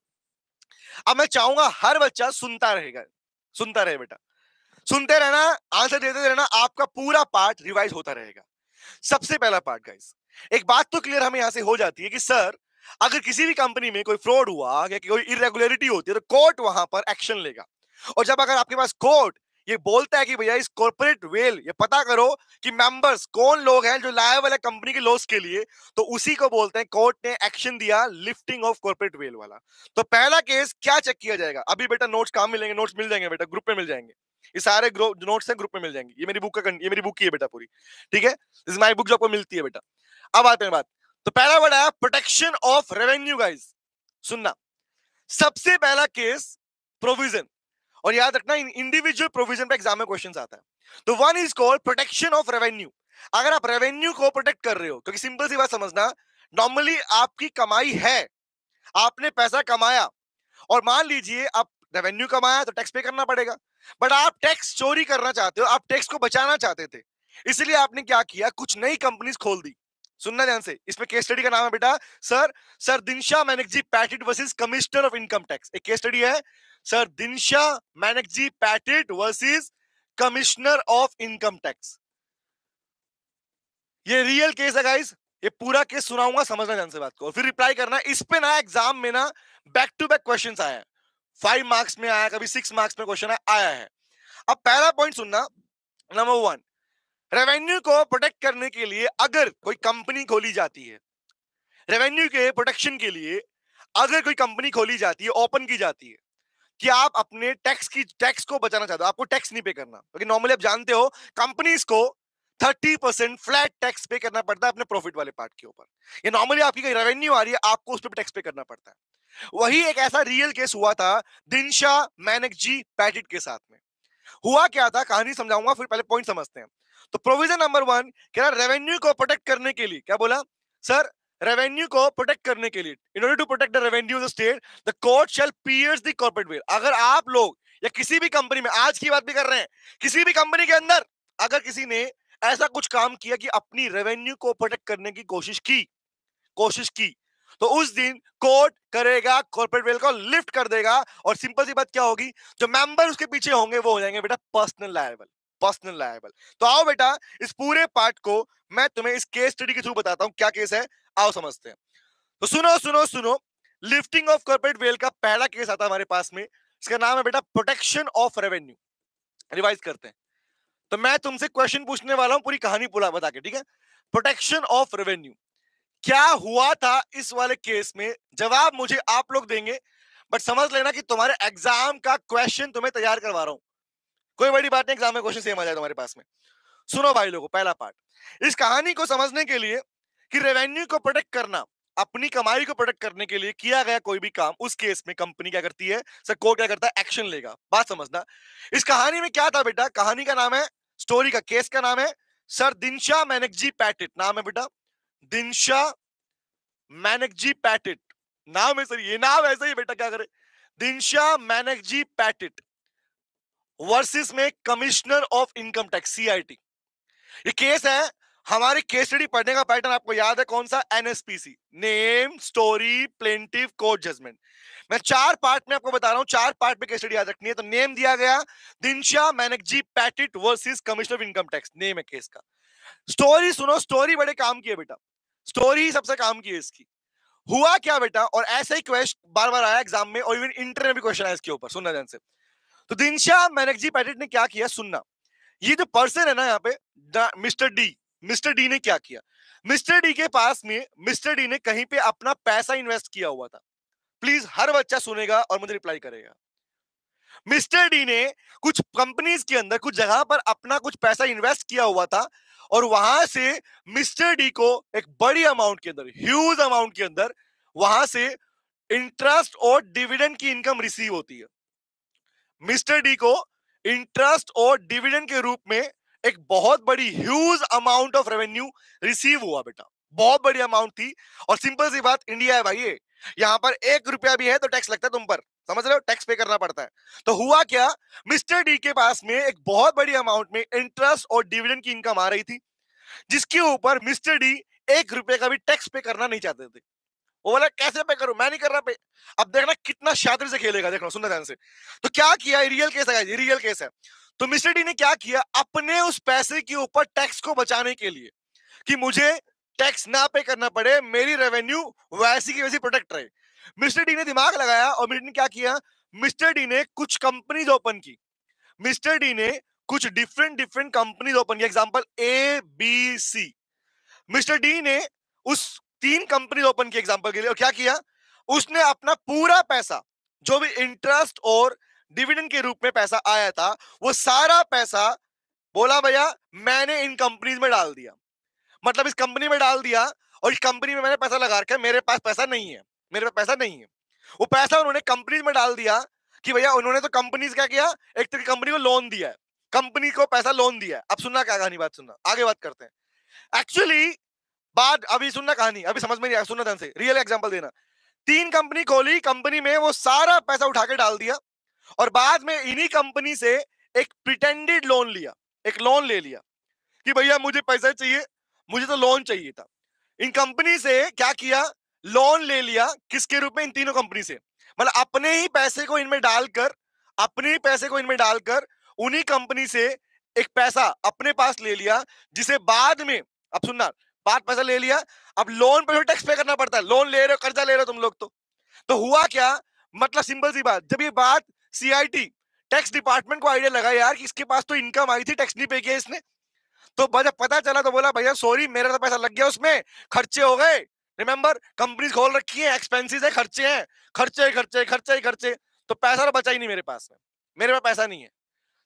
[SPEAKER 1] अब मैं चाहूंगा हर बच्चा सुनता रहेगा सुनता रहे बेटा सुनते रहना आंसर देते रहना आपका पूरा पार्ट रिवाइज होता रहेगा सबसे पहला पार्ट गाइस एक बात तो क्लियर हमें यहां से हो जाती है कि सर अगर किसी भी कंपनी में कोई फ्रॉड हुआ या कोई इरेगुलरिटी होती है तो कोर्ट वहां पर एक्शन लेगा और जब अगर आपके पास कोर्ट ये बोलता है कि भैया इस कॉर्पोरेट वेल ये पता करो कि मेंबर्स कौन लोग हैं जो लायबल वाले कंपनी के लॉस के लिए तो उसी को बोलते हैं कोर्ट ने एक्शन दिया लिफ्टिंग ऑफ कॉर्पोरेट वेल वाला तो पहला केस क्या चेक किया जाएगा अभी बेटा नोट्स कहाँ मिलेंगे नोट्स मिल जाएंगे बेटा ग्रुप में मिल जाएंगे ये सारे नोट्स हैं ग्रुप में मिल जाएंगे ये मेरी बुक का ये मेरी बुक की है बेटा पूरी ठीक है इस माई बुक जो आपको मिलती है बेटा अब आते हैं बात तो पहला वर्ड आया प्रोटेक्शन ऑफ रेवेन्यू गाइज सुनना सबसे पहला केस प्रोविजन और याद रखना इंडिविजुअल प्रोविजन पे एग्जाम में क्वेश्चन आता है तो one is called protection of revenue अगर आप रेवेन्यू को प्रोटेक्ट कर रहे हो क्योंकि सिंपल सी बात समझना नॉर्मली आपकी कमाई है आपने पैसा कमाया और मान लीजिए आप रेवेन्यू कमाया तो टैक्स पे करना पड़ेगा बट आप टैक्स चोरी करना चाहते हो आप टैक्स को बचाना चाहते थे इसलिए आपने क्या किया कुछ नई कंपनीज खोल दी सुनना ध्यान से इसमें केस स्टडी का नाम है बेटा sir sir Dinshaw Maneckji Petit versus commissioner of income tax एक केस स्टडी है sir Dinshaw Maneckji Petit versus commissioner of income tax ये रियल केस है गाइस ये पूरा केस सुनाऊंगा समझना ध्यान से बात को और फिर रिप्लाई करना इस पे ना एग्जाम में ना बैक टू बैक क्वेश्चन आया फाइव मार्क्स में आया कभी सिक्स मार्क्स में क्वेश्चन आया है अब पहला पॉइंट सुनना नंबर वन रेवेन्यू को प्रोटेक्ट करने के लिए अगर कोई कंपनी खोली जाती है रेवेन्यू के प्रोटेक्शन के लिए अगर कोई कंपनी खोली जाती है ओपन की जाती है कि आप अपने टैक्स की टैक्स को बचाना चाहते हो आपको टैक्स नहीं पे करना क्योंकि तो नॉर्मली आप जानते हो कंपनीज को 30 परसेंट फ्लैट टैक्स पे करना पड़ता है अपने प्रॉफिट वाले पार्ट के ऊपर ये नॉर्मली आपकी रेवेन्यू आ रही है आपको उस पर टैक्स पे करना पड़ता है वही एक ऐसा रियल केस हुआ था दिनशा मैनक जी पैटिट के साथ में हुआ क्या था कहानी समझाऊंगा फिर पहले पॉइंट समझते हैं तो प्रोविजन नंबर वन कह रहा रेवेन्यू को प्रोटेक्ट करने के लिए क्या बोला सर रेवेन्यू को प्रोटेक्ट करने के लिए in order to protect the revenue of the state the court shall pierce the corporate अगर आप लोग या किसी भी कंपनी में आज की बात भी कर रहे हैं किसी भी कंपनी के अंदर अगर किसी ने ऐसा कुछ काम किया कि अपनी रेवेन्यू को प्रोटेक्ट करने की कोशिश की कोशिश की तो उस दिन कोर्ट करेगा कॉर्पोरेट वेल को लिफ्ट कर देगा और सिंपल सी बात क्या होगी जो मेंबर उसके पीछे होंगे वो हो जाएंगे बेटा पर्सनल लायबल पर्सनल लायबल तो आओ बेटा इस पूरे पार्ट को मैं तुम्हें इस केस स्टडी के थ्रू बताता हूँ क्या केस है आओ समझते हैं तो सुनो सुनो सुनो लिफ्टिंग ऑफ कॉर्पोरेट वेल का पहला केस आता है हमारे पास में इसका नाम है बेटा प्रोटेक्शन ऑफ रेवेन्यू रिवाइज करते हैं तो मैं तुमसे क्वेश्चन पूछने वाला हूं पूरी कहानी पूरा बता के ठीक है प्रोटेक्शन ऑफ रेवेन्यू क्या हुआ था इस वाले केस में जवाब मुझे आप लोग देंगे बट समझ लेना कि तुम्हारे एग्जाम का क्वेश्चन तुम्हें तैयार करवा रहा हूं कोई बड़ी बात नहीं एग्जाम में क्वेश्चन सेम आ जाए तुम्हारे पास में सुनो भाई लोगों पहला पार्ट इस कहानी को समझने के लिए कि रेवेन्यू को प्रोटेक्ट करना अपनी कमाई को प्रोटेक्ट करने के लिए किया गया कोई भी काम उस केस में कंपनी क्या करती है सर कोर्ट क्या करता है एक्शन लेगा बात समझना इस कहानी में क्या था बेटा कहानी का नाम है स्टोरी का केस का नाम है सर दिनशा मैनकजी पैटिट नाम है बेटा दिनशा मैनकजी पैटिट नाम है सर ये नाम ऐसा ही बेटा क्या करे दिनशा मैनकजी पैटिट वर्सेस में commissioner of income tax CIT ये केस है हमारे केस स्टडी पढ़ने का पैटर्न आपको याद है कौन सा NSPC name story plaintiff court judgement मैं चार पार्ट में आपको बता रहा हूं चार पार्ट में केस स्टडी याद रखनी है तो नेम दिया गया Dinshaw Maneckji Petit versus commissioner of income tax name है केस का स्टोरी सुनो स्टोरी बड़े काम की है बेटा स्टोरी ही सबसे काम की है इसकी हुआ क्या बेटा और ऐसे ही क्वेश्चन बार बार आया एग्जाम में और इवन इंटर में भी क्वेश्चन आया इसके ऊपर सुनना जान से तो दिनशाह मैनकजी पैटेट ने क्या किया सुनना ये जो पर्सन है ना यहाँ पे मिस्टर डी मिस्टर डी ने क्या किया मिस्टर डी के पास में मिस्टर डी ने कहीं पे अपना पैसा इन्वेस्ट किया हुआ था प्लीज हर बच्चा सुनेगा और मुझे रिप्लाई करेगा मिस्टर डी ने कुछ कंपनीज के अंदर कुछ जगह पर अपना कुछ पैसा इन्वेस्ट किया हुआ था और वहां से मिस्टर डी को एक बड़ी अमाउंट के अंदर ह्यूज अमाउंट के अंदर वहां से इंटरेस्ट और डिविडेंड की इनकम रिसीव होती है मिस्टर डी को इंटरेस्ट और डिविडेंड के रूप में एक बहुत बड़ी huge amount of revenue receive हुआ बेटा बहुत बड़ी अमाउंट थी और सिंपल सी बात इंडिया है भाई ये यहां पर एक रुपया भी है तो टैक्स लगता है तुम पर समझ रहे हो टैक्स पे करना पड़ता है तो हुआ क्या मिस्टर डी के पास में एक बहुत बड़ी अमाउंट में इंटरेस्ट और डिविडेंड की इनकम आ रही थी जिसके ऊपर मिस्टर डी एक रुपए का भी टैक्स पे करना नहीं चाहते थे वो बोला कैसे पे करूं मैं नहीं कर रहा पे अब देखना कितना शादी से खेलेगा देखना सुनना ध्यान से तो क्या किया रियल केस है रियल केस है तो मिस्टर डी ने क्या किया अपने उस पैसे के ऊपर टैक्स को बचाने के लिए कि मुझे टैक्स ना पे करना पड़े मेरी रेवेन्यू वैसी की वैसी प्रोटेक्ट रहे मिस्टर डी ने दिमाग लगाया और मिस्टर ने क्या किया मिस्टर डी ने कुछ कंपनीज ओपन की मिस्टर डी ने कुछ डिफरेंट डिफरेंट कंपनीज ओपन की example A B C mister D ने उस तीन कंपनी ओपन की एग्जाम्पल के लिए और क्या किया उसने अपना पूरा पैसा जो भी इंटरेस्ट और डिविडेंड के रूप में पैसा आया था वो सारा पैसा बोला भैया मैंने इन कंपनीज में डाल दिया मतलब इस कंपनी में डाल दिया और इस कंपनी में मैंने पैसा लगा रखा मेरे पास पैसा नहीं है मेरे पास पैसा नहीं है वो पैसा उन्होंने कंपनीज में डाल दिया कि भैया उन्होंने तो कंपनीज क्या किया एक तरह तो कंपनी को लोन दिया है कंपनी को पैसा लोन दिया है अब सुनना क्या कहानी बात सुनना आगे बात करते हैं एक्चुअली बाद अभी सुनना कहानी अभी समझ में नहीं आया सुनना से रियल एग्जाम्पल देना तीन कंपनी खोली कंपनी में वो सारा पैसा उठा के डाल दिया और बाद में इन्हीं कंपनी से एक प्रिटेंडेड लोन लिया एक लोन ले लिया कि भैया मुझे पैसा चाहिए मुझे तो लोन चाहिए था इन कंपनी से क्या किया लोन ले लिया किसके रूप में इन तीनों कंपनी से मतलब अपने ही पैसे को इनमें डालकर अपने ही पैसे को इनमें डालकर उन्हीं कंपनी से एक पैसा अपने पास ले लिया जिसे बाद में अब सुनना बात पैसा ले लिया अब लोन पे टैक्स पे करना पड़ता है लोन ले रहे हो कर्जा ले रहे हो तुम लोग तो तो हुआ क्या मतलब सिंपल सी बात जब ये बात सीआईटी टैक्स डिपार्टमेंट को आइडिया लगा यार कि इसके पास तो इनकम आई थी टैक्स नहीं पे किया इसने तो जब पता चला तो बोला भैया सॉरी मेरा तो पैसा लग गया उसमें खर्चे हो गए रिमेम्बर कंपनी खोल रखी है एक्सपेंसिज है खर्चे हैं खर्चे खर्चे खर्चे खर्चे तो पैसा तो बचा ही नहीं मेरे पास में मेरे पास पैसा नहीं है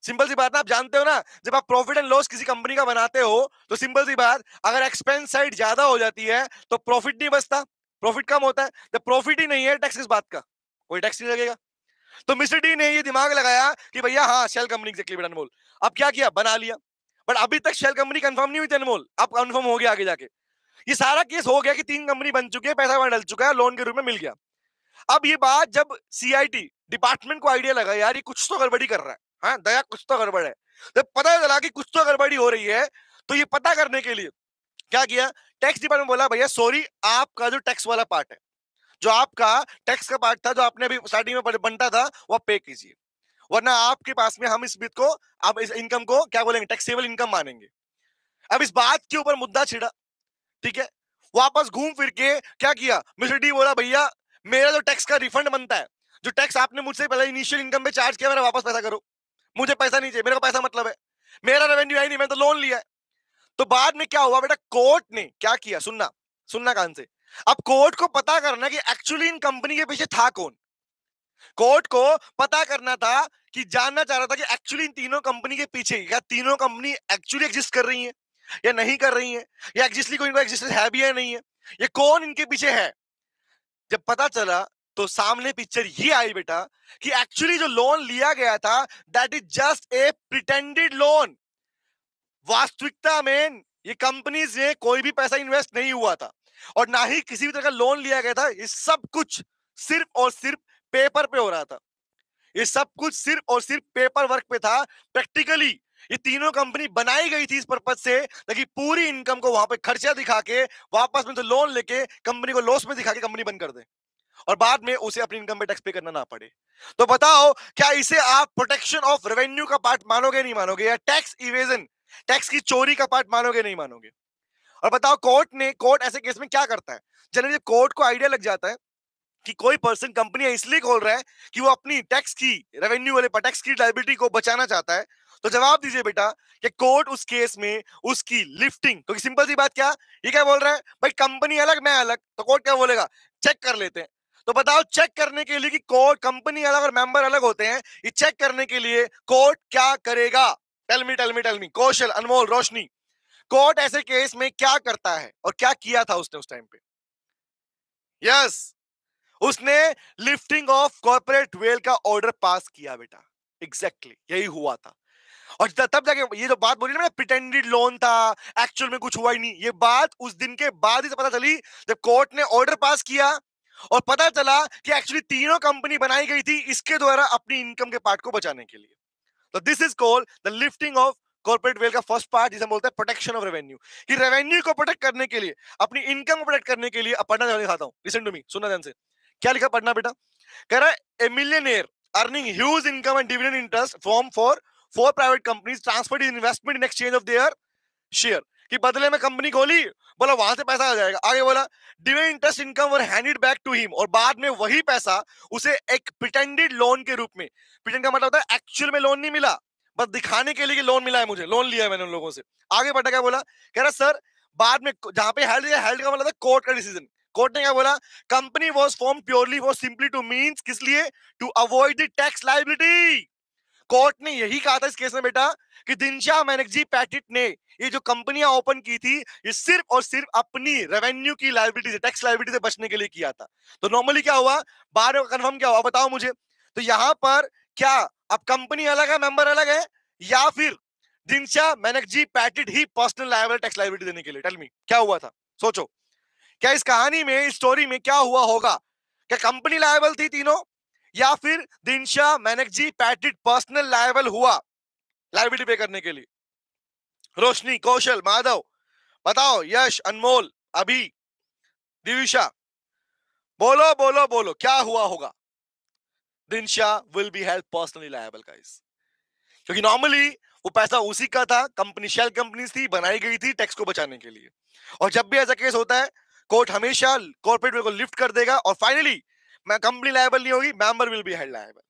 [SPEAKER 1] सिंपल सी बात ना आप जानते हो ना जब आप प्रॉफिट एंड लॉस किसी कंपनी का बनाते हो तो सिंपल सी बात अगर एक्सपेंस साइड ज्यादा हो जाती है तो प्रॉफिट नहीं बचता प्रॉफिट कम होता है जब प्रॉफिट ही नहीं है टैक्स किस बात का कोई टैक्स नहीं लगेगा तो मिस्टर डी ने ये दिमाग लगाया कि भैया हाँ शेल कंपनी एग्जैक्टली अनमोल अब क्या किया बना लिया बट अभी तक शेल कंपनी कंफर्म नहीं हुई थी अनमोल अब कंफर्म हो गया आगे जाके ये सारा केस हो गया कि तीन कंपनी बन चुकी है पैसा वहां डल चुका है लोन के रूप में मिल गया अब ये बात जब सीआईटी डिपार्टमेंट को आइडिया लगा यार ये कुछ तो गड़बड़ी कर रहा है हाँ दया कुछ तो गड़बड़ है जब पता चला कि कुछ तो गड़बड़ी हो रही है तो ये पता करने के लिए क्या किया टैक्स डिपार्टमेंट बोला भैया सॉरी आपका जो टैक्स वाला पार्ट है जो आपका टैक्स का पार्ट था जो आपने अभी स्टार्टिंग में बनता था वो पे कीजिए वरना आपके पास में हम इस बीत को आप इस इनकम को क्या बोलेंगे टैक्सेबल इनकम मानेंगे अब इस बात के ऊपर मुद्दा छिड़ा ठीक है वापस घूम फिर के क्या किया मिस्टर डी बोला भैया मेरा जो टैक्स का रिफंड बनता है जो टैक्स आपने मुझसे पहले इनिशियल इनकम पे चार्ज किया मेरा वापस पैसा करो मुझे पैसा नहीं चाहिए मेरे को पैसा मतलब है मेरा रेवेन्यू है नहीं मैंने तो लोन लिया है तो बाद में क्या हुआ बेटा कोर्ट ने क्या किया सुनना सुनना कान से अब कोर्ट को पता करना कि एक्चुअली इन कंपनी के पीछे था कौन कोर्ट को पता करना था कि जानना चाह रहा था कि एक्चुअली इन तीनों कंपनी के पीछे क्या तीनों कंपनी एक्चुअली एग्जिस्ट कर रही है या नहीं कर रही है या एग्जिस्टली कोई इनका एग्जिस्टेंस है भी या नहीं है ये कौन इनके पीछे है जब पता चला तो सामने पिक्चर ये आई बेटा कि एक्चुअली जो लोन लिया गया था that is just a pretended loan वास्तविकता में ये कंपनीज में कोई भी पैसा इन्वेस्ट नहीं हुआ था और ना ही किसी भी तरह का लोन लिया गया था ये सब कुछ सिर्फ और सिर्फ पेपर पे हो रहा था ये सब कुछ सिर्फ और सिर्फ पेपर वर्क पे था प्रैक्टिकली ये तीनों कंपनी बनाई गई थी इस पर्पज से ताकि पूरी इनकम को वहां पे खर्चा दिखा के वापस में तो लोन लेके कंपनी को लॉस में दिखा के कंपनी बंद कर दे और बाद में उसे अपनी इनकम पे टैक्स पे करना ना पड़े तो बताओ क्या इसे आप प्रोटेक्शन ऑफ रेवेन्यू का पार्ट मानोगे नहीं मानोगे या टैक्स इवेजन टैक्स की चोरी का पार्ट मानोगे नहीं मानोगे और बताओ कोर्ट ने कोर्ट ऐसे केस में क्या करता है जनरली जब कोर्ट को आइडिया लग जाता है कि कोई पर्सन कंपनी इसलिए खोल रहा है कि वो अपनी टैक्स की रेवेन्यू वाले पर टैक्स की लाइबिलिटी को बचाना चाहता है तो जवाब दीजिए बेटा कि कोर्ट उस केस में उसकी लिफ्टिंग क्योंकि सिंपल सी बात क्या ये क्या बोल रहा है भाई कंपनी अलग मैं अलग तो कोर्ट क्या बोलेगा चेक कर लेते हैं तो बताओ चेक करने के लिए कि कोर्ट कंपनी अलग और मेंबर अलग होते हैं ये चेक करने के लिए कोर्ट क्या करेगा tell me tell me tell me Kaushal Anmol Roshni court ऐसे केस में क्या करता है और क्या किया था उसने उस टाइम पे यस उसने लिफ्टिंग ऑफ कॉर्पोरेट वेल का ऑर्डर पास किया बेटा एग्जैक्टली exactly, यही हुआ था और तब जाके ये जो बात बोली ना मैंने प्रिटेंडेड लोन था एक्चुअल में कुछ हुआ ही नहीं ये बात उस दिन के बाद ही पता चली जब कोर्ट ने ऑर्डर पास किया और पता चला कि एक्चुअली तीनों कंपनी बनाई गई थी इसके द्वारा अपनी इनकम के पार्ट को बचाने के लिए तो this is called the lifting of corporate veil का फर्स्ट पार्ट जिसे बोलते हैं प्रोटेक्शन ऑफ रेवेन्यू कि रेवेन्यू को प्रोटेक्ट करने के लिए अपनी इनकम को प्रोटेक्ट करने के लिए अब पढ़ना चाहता हूँ रिसेंट टू मी सुनना ध्यान से क्या लिखा पढ़ना बेटा कह रहा है a millionaire earning huge income and dividend interest form for four private companies transferred investment in exchange of their share कि बदले में कंपनी खोली बोला वहां से पैसा आ जाएगा आगे बोला डिवे इंटरेस्ट इनकम और हैंडेड बैक टू हिम और बाद में वही पैसा उसे एक प्रिटेंडेड लोन के रूप में प्रिटेंड का मतलब होता है एक्चुअल में लोन नहीं मिला बस दिखाने के लिए कि लोन मिला है मुझे लोन लिया है मैंने उन लोगों से आगे बढ़ा क्या बोला कह रहा सर बाद में जहां पे हेल्ड हेल्ड का मतलब था कोर्ट का डिसीजन कोर्ट ने क्या बोला company was form purely for simply to mean किस लिए to avoid the tax liability court ने यही कहा था इस केस में बेटा कि दिनशा मैनक जी पैटिट ने ये जो कंपनियां ओपन की थी ये सिर्फ और सिर्फ अपनी रेवेन्यू की लाइबिलिटी से टैक्स लाइबिलिटी से बचने के लिए किया था तो नॉर्मली क्या हुआ बारह कन्फर्म क्या हुआ बताओ मुझे तो यहाँ पर क्या अब कंपनी अलग है मेंबर अलग है या फिर दिनशा जी पैटेड ही पर्सनल लाइबल टैक्स लाइबिलिटी देने के लिए टेलमी क्या हुआ था सोचो क्या इस कहानी में इस स्टोरी में क्या हुआ होगा क्या कंपनी लाइबल थी तीनों या फिर Dinshaw Maneckji Petit personal liable हुआ लाइबिलिटी पे करने के लिए रोशनी कौशल माधव बताओ यश अनमोल अभी दिविशा बोलो बोलो बोलो क्या हुआ होगा Dinshaw will be help personally liable guys क्योंकि नॉर्मली वो पैसा उसी का था कंपनी शेल कंपनी थी बनाई गई थी टैक्स को बचाने के लिए और जब भी ऐसा केस होता है कोर्ट हमेशा कॉर्पोरेट को लिफ्ट कर देगा और फाइनली मैं कंपनी लायबल नहीं होगी member will be held liable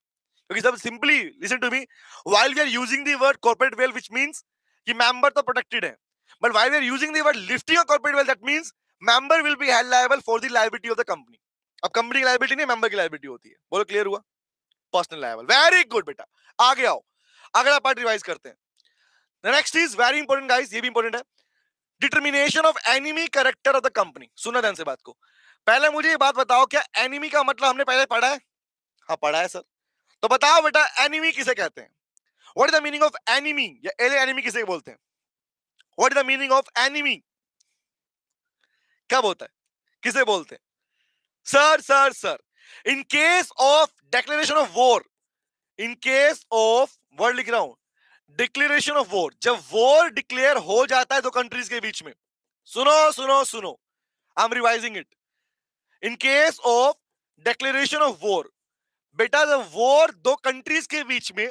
[SPEAKER 1] क्योंकि सब simply listen to me while we are using the word corporate veil which means कि मेंबर तो प्रोटेक्टेड है but why we are using third lifting corporate veil that mean member will be held liable for the liability of the company अब company की liability नहीं member की liability होती है बोलो क्लियर हुआ पर्सनल लाइबल वेरी गुड बेटा आगे आओ अगला पार्ट रिवाइज करते हैं next is very important guys ये भी इंपॉर्टेंट है determination of enemy character of the company सुना ध्यान से बात को पहले मुझे ये बात बताओ क्या एनिमी का मतलब हमने पहले पढ़ा है हाँ पढ़ा है सर तो बताओ बेटा एनिमी किसे कहते हैं what is the meaning of enemy या एले एनिमी किसे बोलते हैं what is the meaning of enemy कब होता है किसे बोलते हैं sir sir sir in case of declaration of war in case of word लिख रहा हूं डिक्लेरेशन ऑफ वॉर जब वॉर डिक्लेयर हो जाता है दो कंट्रीज के बीच में सुनो सुनो सुनो I am revising it in case of declaration of war बेटा जब वॉर दो कंट्रीज के बीच में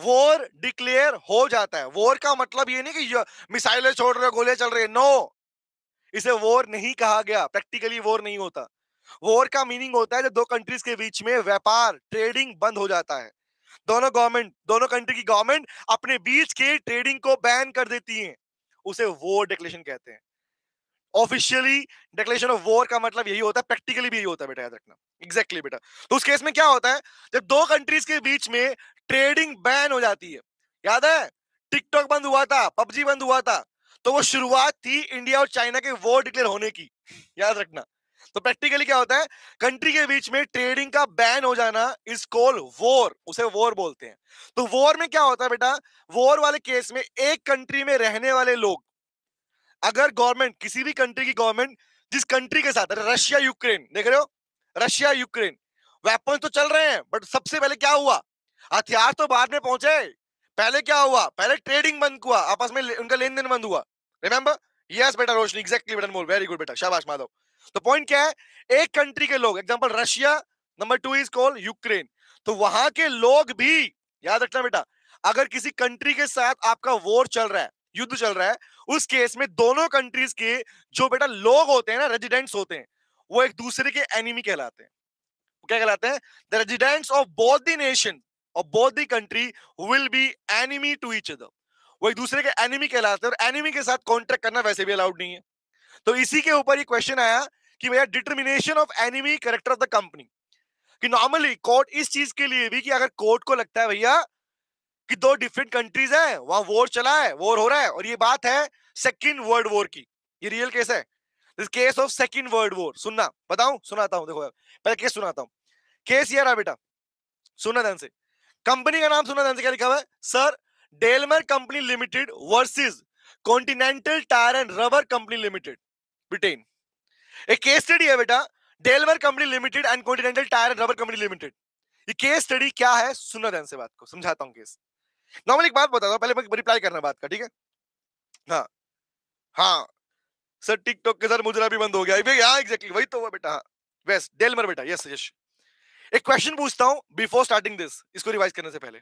[SPEAKER 1] वॉर डिक्लेयर हो जाता है वॉर का मतलब ये नहीं कि मिसाइलें छोड़ रहे गोले चल रहे नो इसे वॉर नहीं कहा गया प्रैक्टिकली वॉर नहीं होता वॉर का मीनिंग होता है जब दो कंट्रीज के बीच में व्यापार ट्रेडिंग बंद हो जाता है दोनों गवर्नमेंट दोनों कंट्री की गवर्नमेंट अपने बीच के ट्रेडिंग को बैन कर देती है उसे वॉर डिक्लेशन कहते हैं ऑफिशियली डिक्लेरेशन ऑफ वॉर का मतलब यही होता है प्रैक्टिकली भी यही होता है बेटा याद रखना एग्जैक्टली exactly बेटा तो उस केस में क्या होता है जब दो कंट्रीज के बीच में ट्रेडिंग बैन हो जाती है याद है टिकटॉक बंद हुआ था पबजी बंद हुआ था तो वो शुरुआत थी इंडिया और चाइना के वॉर डिक्लेयर होने की याद रखना तो प्रैक्टिकली क्या होता है कंट्री के बीच में ट्रेडिंग का बैन हो जाना इज कॉल वॉर उसे वॉर बोलते हैं तो वॉर में क्या होता है बेटा वॉर वाले केस में एक कंट्री में रहने वाले लोग अगर गवर्नमेंट किसी भी कंट्री की गवर्नमेंट जिस कंट्री के साथ रशिया यूक्रेन देख रहे हो रशिया यूक्रेन वेपन तो चल रहे हैं बट सबसे पहले क्या हुआ हथियार तो बाद में पहुंचे पहले क्या हुआ पहले ट्रेडिंग बंद हुआ आपस में उनका लेन देन बंद हुआ रिमेंबर यस बेटा रोशनी एग्जैक्टली बेटा मोल वेरी गुड बेटा शाबाश माधव तो पॉइंट क्या है एक कंट्री के लोग example Russia number two is call Ukraine तो वहां के लोग भी याद रखना बेटा अगर किसी कंट्री के साथ आपका वॉर चल रहा है युद्ध चल रहा है उस केस में दोनों कंट्रीज के जो बेटा लोग होते हैं ना रेजिडेंट्स होते हैं वो एक दूसरे के एनिमी कहलाते हैं वो क्या कहलाते हैं the residents of both the nation और both the country will be enemy to each other वो एक दूसरे के एनिमी कहलाते हैं और एनिमी के साथ कॉन्ट्रैक्ट करना वैसे भी अलाउड नहीं है तो इसी के ऊपर ये क्वेश्चन आया कि भैया determination of enemy character of the company कि नॉर्मली कोर्ट इस चीज के लिए भी कि अगर कोर्ट को लगता है भैया कि दो डिफरेंट कंट्रीज हैं वहां वॉर चला है वॉर हो रहा है और ये बात है सेकेंड वर्ल्ड वॉर की ये रियल केस है this case of second world war सुनना बताऊ सुनाता हूँ देखो यार पहले केस सुनाता हूँ केस ये रहा बेटा सुनना ध्यान से कंपनी का नाम सुनना ध्यान से क्या लिखा हुआ है sir Daimler company limited versus continental tyre and rubber company limited Britain एक केस स्टडी है बेटा Daimler company limited and continental tyre and rubber company limited ये केस स्टडी क्या है सुना ध्यान से बात को समझाता हूँ केस नॉर्मल एक बात बताता हूँ पहले मैं रिप्लाई करना बात का ठीक है हाँ हाँ सर टिकटॉक के साथ मुजरा भी बंद हो गया हाँ एग्जैक्टली वही तो हुआ बेटा हाँ वेस डेलमर बेटा यस यश एक क्वेश्चन पूछता हूँ बिफोर स्टार्टिंग दिस इसको रिवाइज करने से पहले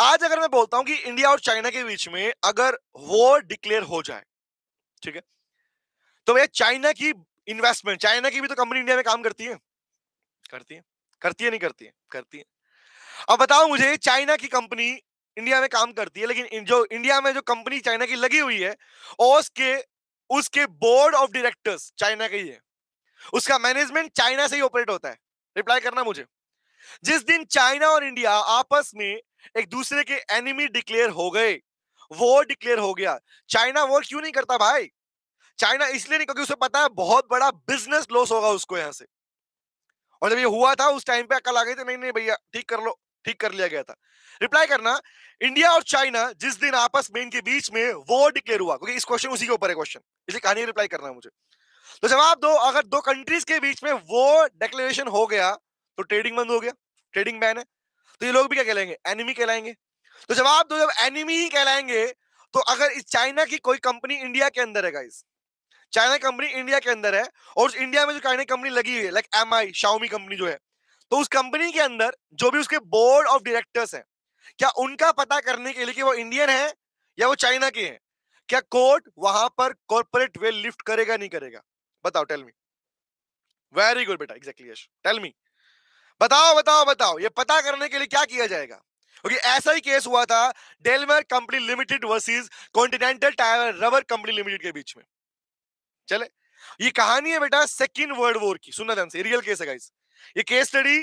[SPEAKER 1] आज अगर मैं बोलता हूं कि इंडिया और चाइना के बीच में अगर वॉर डिक्लेयर हो जाए ठीक है तो भैया चाइना की इन्वेस्टमेंट चाइना की भी तो कंपनी इंडिया में काम करती है करती है करती है नहीं करती है करती है अब बताओ मुझे चाइना की कंपनी इंडिया में काम करती है लेकिन जो इंडिया में जो कंपनी चाइना की लगी हुई है उसके उसके बोर्ड ऑफ डायरेक्टर्स चाइना का ही है उसका मैनेजमेंट चाइना से ही ऑपरेट होता है रिप्लाई करना मुझे जिस दिन चाइना और इंडिया आपस में एक दूसरे के एनिमी डिक्लेयर हो गए वो डिक्लेयर हो गया चाइना वो क्यों नहीं करता भाई चाइना इसलिए नहीं क्योंकि उसे पता है बहुत बड़ा बिजनेस लॉस होगा उसको यहां से और जब ये हुआ था उस टाइम पे अकल आ गई थी नहीं नहीं भैया ठीक कर लो ठीक कर लिया गया था रिप्लाई करना इंडिया और चाइना जिस दिन आपस में इनके बीच में वो डिक्लेयर हुआ क्योंकि इस क्वेश्चन उसी के ऊपर है क्वेश्चन इसलिए कहानी रिप्लाई करना है मुझे तो जवाब दो अगर दो कंट्रीज के बीच में वो डिक्लेरेशन हो गया तो ट्रेडिंग बंद हो गया ट्रेडिंग बैन है तो ये लोग भी क्या कहलाएंगे एनिमी कहलाएंगे तो जवाब दो जब एनिमी ही कहलाएंगे तो अगर इस चाइना की कोई कंपनी इंडिया के अंदर है गाइस चाइना कंपनी इंडिया के अंदर है और इंडिया में जो चाइना कंपनी लगी हुई है like M I Xiaomi company जो है तो उस कंपनी के अंदर जो भी उसके बोर्ड ऑफ डायरेक्टर्स हैं क्या उनका पता करने के लिए कि वो इंडियन है या वो चाइना के हैं क्या कोर्ट वहां पर कॉर्पोरेट वेल लिफ्ट करेगा नहीं करेगा बताओ टेल मी वेरी गुड बेटा एग्जैक्टली टेल मी बताओ बताओ बताओ ये पता करने के लिए क्या किया जाएगा क्योंकि okay, ऐसा ही केस हुआ था Daimler company limited versus continental tyre rubber company limited के बीच में चले ये कहानी है बेटा सेकेंड वर्ल्ड वॉर की सुनना ध्यान से रियल केस है गाइस ये case study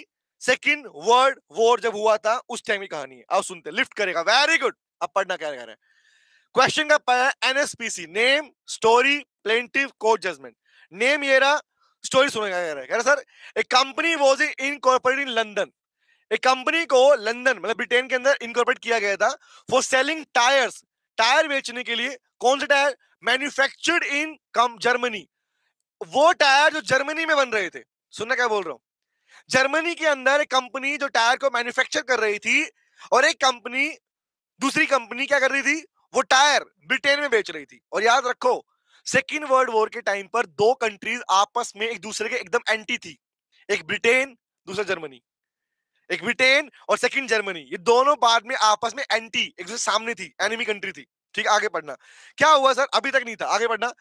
[SPEAKER 1] second world war जब हुआ था उस टाइम की कहानी है आप सुनते लिफ्ट करेगा वेरी गुड अब पढ़ना क्या कह रहे हैं क्वेश्चन का पाया NSPC name story plaintiff court judgement name ये रहा स्टोरी सुनेगा कह रहा है कह रहा sir a company was in corporate in London एक कंपनी को लंदन मतलब ब्रिटेन के अंदर इनकॉर्पोरेट किया गया था फॉर सेलिंग टायर्स टायर बेचने के लिए कौन से tyre manufactured in come Germany वो टायर जो जर्मनी में बन रहे थे सुनना क्या बोल रहा हूं जर्मनी के अंदर एक कंपनी जो टायर को मैन्युफैक्चर कर रही थी और एक कंपनी दूसरी कंपनी क्या कर रही थी वो टायर ब्रिटेन में बेच रही थी और याद रखो सेकेंड वर्ल्ड वॉर के टाइम पर दो कंट्रीज आपस में एक दूसरे के एकदम एंटी थी एक ब्रिटेन दूसरा जर्मनी एक ब्रिटेन और सेकंड जर्मनी ये दोनों बाद में आपस में एंटी एक दूसरे सामने थी एनिमी कंट्री थी ठीक आगे पढ़ना क्या हुआ सर अभी तक नहीं था आगे पढ़ना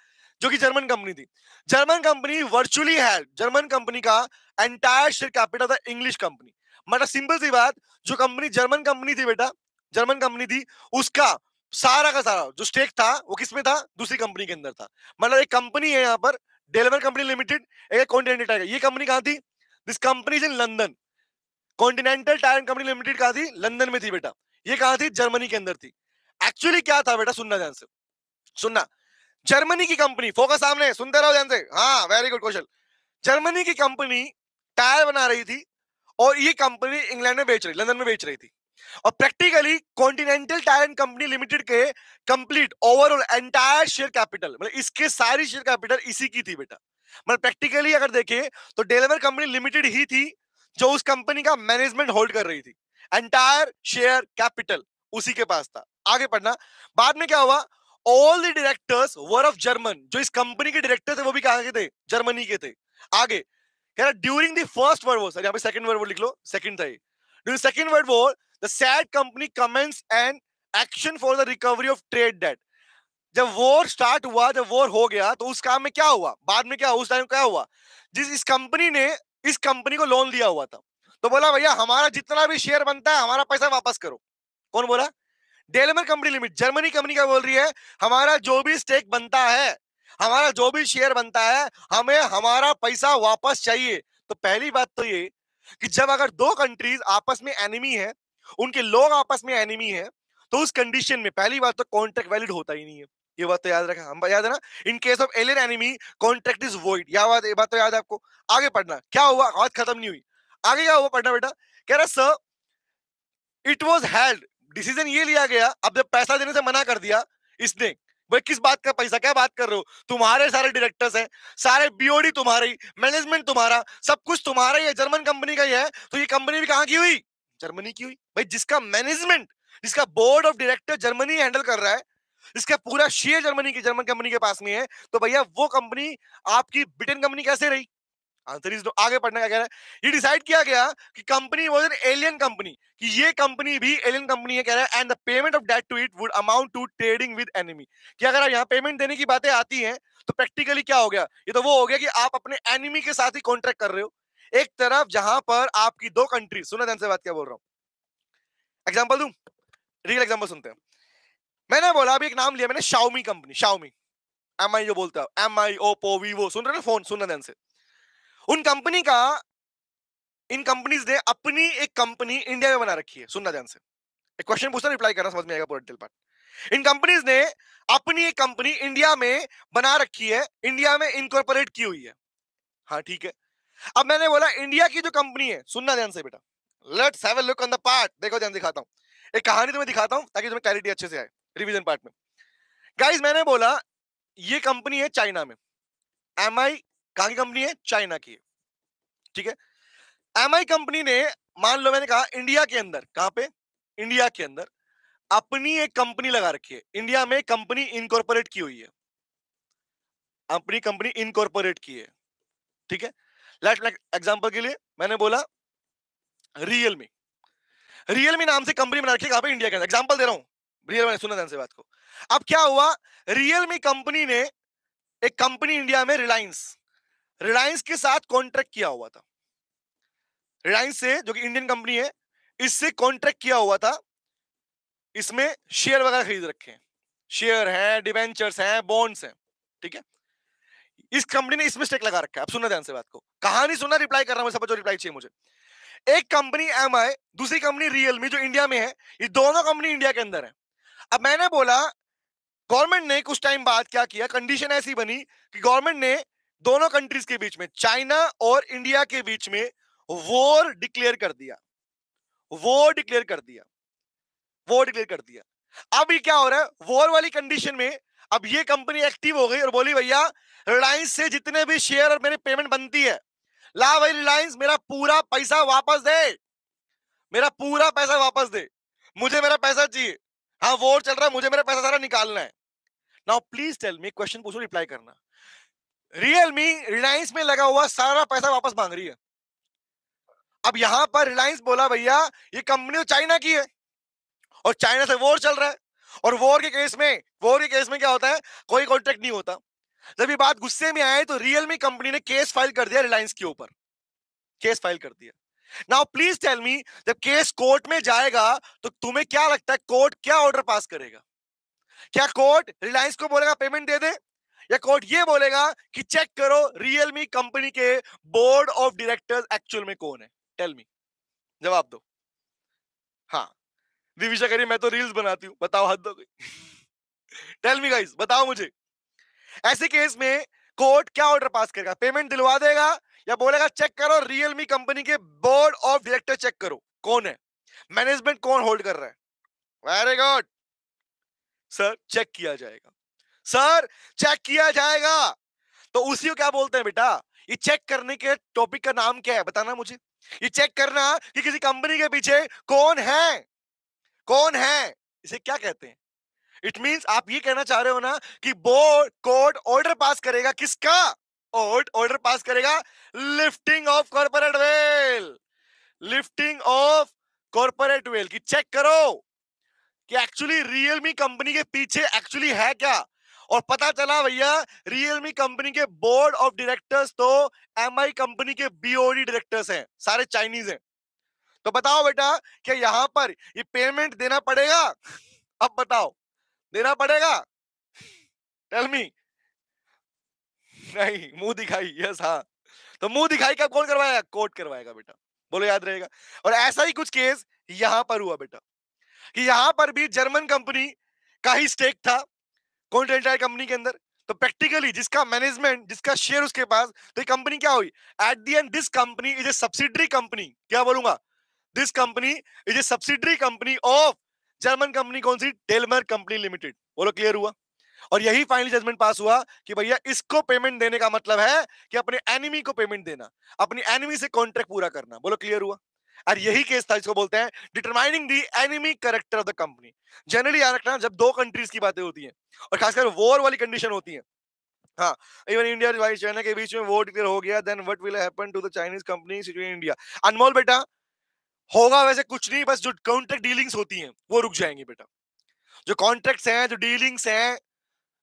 [SPEAKER 1] जो कि जर्मन कंपनी थी जर्मन कंपनी वर्चुअली है जर्मन कंपनी का एंटायर शेयर कैपिटल था इंग्लिश कंपनी मतलब सिंपल सी बात जो कंपनी जर्मन कंपनी थी बेटा जर्मन कंपनी थी उसका सारा का सारा जो स्टेक था वो किसमें था दूसरी कंपनी के अंदर था मतलब एक कंपनी है यहाँ पर डेलवर कंपनी लिमिटेड एक कॉन्टिनेंटल टायर ये कंपनी कहाँ थी this company in London continental tyre company limited कहा थी लंदन में थी बेटा ये कहा थी जर्मनी के अंदर थी एक्चुअली क्या था बेटा सुनना ध्यान से सुनना जर्मनी की कंपनी फोकस सामने सुनते रहो ध्यान से हाँ वेरी गुड क्वेश्चन जर्मनी की कंपनी टायर बना रही थी और ये कंपनी इंग्लैंड में बेच रही लंदन में बेच रही थी और practically continental tyre and company limited के complete overall entire share capital मतलब इसके सारी शेयर कैपिटल इसी की थी बेटा मतलब प्रैक्टिकली अगर देखे तो डेलवर कंपनी लिमिटेड ही थी जो उस कंपनी का मैनेजमेंट होल्ड कर रही थी एंटायर शेयर कैपिटल उसी के पास था आगे पढ़ना बाद में क्या हुआ all the directors were of German जो इस कंपनी के डायरेक्टर थे वो भी कहा के थे जर्मनी के थे आगे कह रहा during the first world war sir यहाँ पे सेकंड वर्ल्ड वॉर लिख लो सेकंड था ये during second world war the said company commence and action for the recovery of trade debt जब वॉर स्टार्ट हुआ जब वॉर हो गया तो उस काम में क्या हुआ बाद में क्या उस टाइम क्या हुआ जिस इस कंपनी ने इस कंपनी को लोन दिया हुआ था तो बोला भैया हमारा जितना भी शेयर बनता है हमारा पैसा वापस करो कौन बोला Daimler company limit Germany company क्या बोल रही है हमारा जो भी स्टेक बनता है हमारा जो भी शेयर बनता है हमें हमारा पैसा वापस चाहिए तो पहली बात तो ये कि जब अगर दो कंट्रीज आपस में एनिमी है उनके लोग आपस में एनिमी है तो उस कंडीशन में पहली बात तो कॉन्ट्रैक्ट वैलिड होता ही नहीं है ये बात तो याद रखा हम याद है ना in case of alien enemy contract is void यह बात ये बात तो याद है आपको आगे पढ़ना क्या हुआ बात खत्म नहीं हुई आगे क्या हुआ पढ़ना बेटा कह रहा sir it was held decision ये लिया गया अब जब पैसा देने से मना कर दिया इसने भाई किस बात का पैसा क्या बात कर रहे हो तुम्हारे सारे डायरेक्टर्स हैं सारे बीओडी तुम्हारी मैनेजमेंट तुम्हारा सब कुछ तुम्हारा ही है जर्मन कंपनी का ही है तो ये कंपनी भी कहाँ की हुई जर्मनी की हुई भाई जिसका मैनेजमेंट जिसका board of director Germany handle कर रहा है इसका पूरा शेयर जर्मनी की जर्मन कंपनी के पास में है तो भैया वो कंपनी आपकी ब्रिटेन कंपनी कैसे रही आंसर इज नो आगे पढ़ने का कह रहा है ये डिसाइड किया गया कि company was an alien company कि ये कंपनी भी एलियन कंपनी है कह रहा है and the payment of debt to it would amount to trading with enemy कि अगर आप यहाँ पेमेंट देने की बातें आती हैं तो प्रैक्टिकली क्या हो गया ये तो वो हो गया कि आप अपने एनिमी के साथ ही कॉन्ट्रैक्ट कर रहे हो एक तरफ जहां पर आपकी दो कंट्री सुनो ध्यान से बात क्या बोल रहा हूँ एग्जाम्पल दू रियल एग्जाम्पल सुनते हैं मैंने बोला अभी एक नाम लिया मैंने शाओमी कंपनी शाओमी एम जो बोलता है एम आई ओप्पो वीवो सुन रहे ना फोन सुन ध्यान से उन कंपनी का इन कंपनीज ने अपनी एक कंपनी इंडिया में बना रखी है सुनना ध्यान से एक क्वेश्चन पूछना रिप्लाई करना समझ में आएगा पूरा पार्ट इन कंपनीज ने अपनी एक कंपनी इंडिया में बना रखी है इंडिया में इनकॉर्पोरेट की हुई है हाँ ठीक है अब मैंने बोला इंडिया की जो कंपनी है सुनना ध्यान से बेटा let's have a look on the part देखो ध्यान दिखाता हूं एक कहानी तुम्हें दिखाता हूं ताकि तुम्हें क्लैरिटी अच्छे से आए रिवीजन पार्ट में गाइस मैंने बोला ये कंपनी है चाइना में एम आई कहा की कंपनी है चाइना की ठीक है एम कंपनी ने मान लो मैंने कहा इंडिया के अंदर कहां पे इंडिया के अंदर अपनी एक कंपनी लगा रखी है इंडिया में कंपनी इनकॉर्पोरेट की हुई है अपनी कंपनी इनकॉर्पोरेट की है ठीक है लेट लाइक एग्जांपल के लिए मैंने बोला रियलमी रियलमी नाम से कंपनी बना रखी है कहां पे इंडिया के अंदर एग्जांपल दे रहा हूं रियल मैंने सुना से बात को अब क्या हुआ रियलमी कंपनी ने एक कंपनी इंडिया में रिलायंस रिलायंस के साथ कॉन्ट्रैक्ट किया हुआ था रिलायंस से जो कि इंडियन कंपनी है इससे कॉन्ट्रैक्ट किया हुआ था इसमें शेयर वगैरह खरीद रखे हैं शेयर हैं डिवेंचर्स हैं बॉन्ड्स हैं ठीक है इस कंपनी ने इस मिस्टेक लगा रखा है आप सुनना ध्यान से बात को कहानी सुनना रिप्लाई कर रहा हूं सब जो रिप्लाई चाहिए मुझे एक कंपनी एम आई दूसरी कंपनी रियलमी जो इंडिया में है ये दोनों कंपनी इंडिया के अंदर है अब मैंने बोला गवर्नमेंट ने कुछ टाइम बाद क्या किया कंडीशन ऐसी बनी कि गवर्नमेंट ने दोनों कंट्रीज के बीच में चाइना और इंडिया के बीच में वॉर डिक्लेयर कर दिया वॉर डिक्लेयर कर दिया वॉर डिक्लेयर कर दिया अब ये क्या हो रहा है वॉर वाली कंडीशन में अब ये कंपनी एक्टिव हो गई और बोली भैया रिलायंस से जितने भी शेयर और मेरी पेमेंट बनती है ला भाई रिलायंस मेरा पूरा पैसा वापस दे मेरा पूरा पैसा वापस दे मुझे मेरा पैसा चाहिए हाँ वॉर चल रहा है मुझे मेरा पैसा सारा निकालना है now please tell me question पूछो रिप्लाई करना रियलमी रिलायंस में लगा हुआ सारा पैसा वापस मांग रही है अब यहां पर रिलायंस बोला भैया ये कंपनी तो चाइना की है और चाइना से वॉर चल रहा है और वॉर के केस में वॉर के केस में क्या होता है कोई कॉन्ट्रैक्ट नहीं होता जब ये बात गुस्से में आए तो रियलमी कंपनी ने केस फाइल कर दिया रिलायंस के ऊपर केस फाइल कर दिया नाउ प्लीज टेल मी जब केस कोर्ट में जाएगा तो तुम्हें क्या लगता है कोर्ट क्या ऑर्डर पास करेगा क्या कोर्ट रिलायंस को बोलेगा पेमेंट दे दे या कोर्ट ये बोलेगा कि चेक करो रियलमी कंपनी के बोर्ड ऑफ डायरेक्टर्स एक्चुअल में कौन है टेल मी जवाब दो हाँ दिविशा करी मैं तो रील्स बनाती हूँ बताओ हद हो <laughs> टेल मी गाइस बताओ मुझे ऐसे केस में कोर्ट क्या ऑर्डर पास करेगा पेमेंट दिलवा देगा या बोलेगा चेक करो रियलमी कंपनी के बोर्ड ऑफ डायरेक्टर चेक करो कौन है मैनेजमेंट कौन होल्ड कर रहा है वेरी गुड सर चेक किया जाएगा सर चेक किया जाएगा तो उसी को क्या बोलते हैं बेटा ये चेक करने के टॉपिक का नाम क्या है बताना मुझे ये चेक करना कि किसी कंपनी के पीछे कौन है कौन है इसे क्या कहते हैं इट मींस आप ये कहना चाह रहे हो ना कि बोर्ड कोर्ट ऑर्डर पास करेगा किसका कोर्ट ऑर्डर पास करेगा lifting of corporate veil lifting of corporate veil की चेक करो कि एक्चुअली रियलमी कंपनी के पीछे एक्चुअली है क्या और पता चला भैया रियलमी कंपनी के बोर्ड ऑफ डायरेक्टर्स तो एम कंपनी के बीओडी डायरेक्टर्स हैं सारे चाइनीज हैं तो बताओ बेटा कि यहां पर ये पेमेंट देना पड़ेगा अब बताओ देना पड़ेगा टेलमी नहीं मुंह दिखाई यस हाँ तो मुंह दिखाई का कौन करवाएगा कोर्ट करवाएगा बेटा बोलो याद रहेगा और ऐसा ही कुछ केस यहां पर हुआ बेटा कि यहां पर भी जर्मन कंपनी का ही स्टेक था कॉन्टिनेंटल कंपनी के अंदर तो प्रैक्टिकली जिसका मैनेजमेंट जिसका शेयर उसके पास तो ये कंपनी क्या हुई at the end this company is a subsidiary company क्या बोलूंगा this company is a subsidiary company of German company कौन सी टेलमर कंपनी लिमिटेड बोलो क्लियर हुआ और यही फाइनल जजमेंट पास हुआ कि भैया इसको पेमेंट देने का मतलब है कि अपने एनिमी को पेमेंट देना अपनी एनिमी से कॉन्ट्रैक्ट पूरा करना बोलो क्लियर हुआ और यही केस था इसको बोलते हैं determining the enemy character of the company generally याद रखना जब दो कंट्रीज की बातें होती हैं और खासकर वॉर वाली कंडीशन होती है हाँ इवन इंडिया और चाइना के बीच में वो डिक्लेयर हो गया then what will happen to the Chinese company situation India Anmol बेटा होगा वैसे कुछ नहीं बस जो कॉन्ट्रैक्ट डीलिंग्स होती हैं वो रुक जाएंगी बेटा जो कॉन्ट्रैक्ट्स हैं जो डीलिंग्स हैं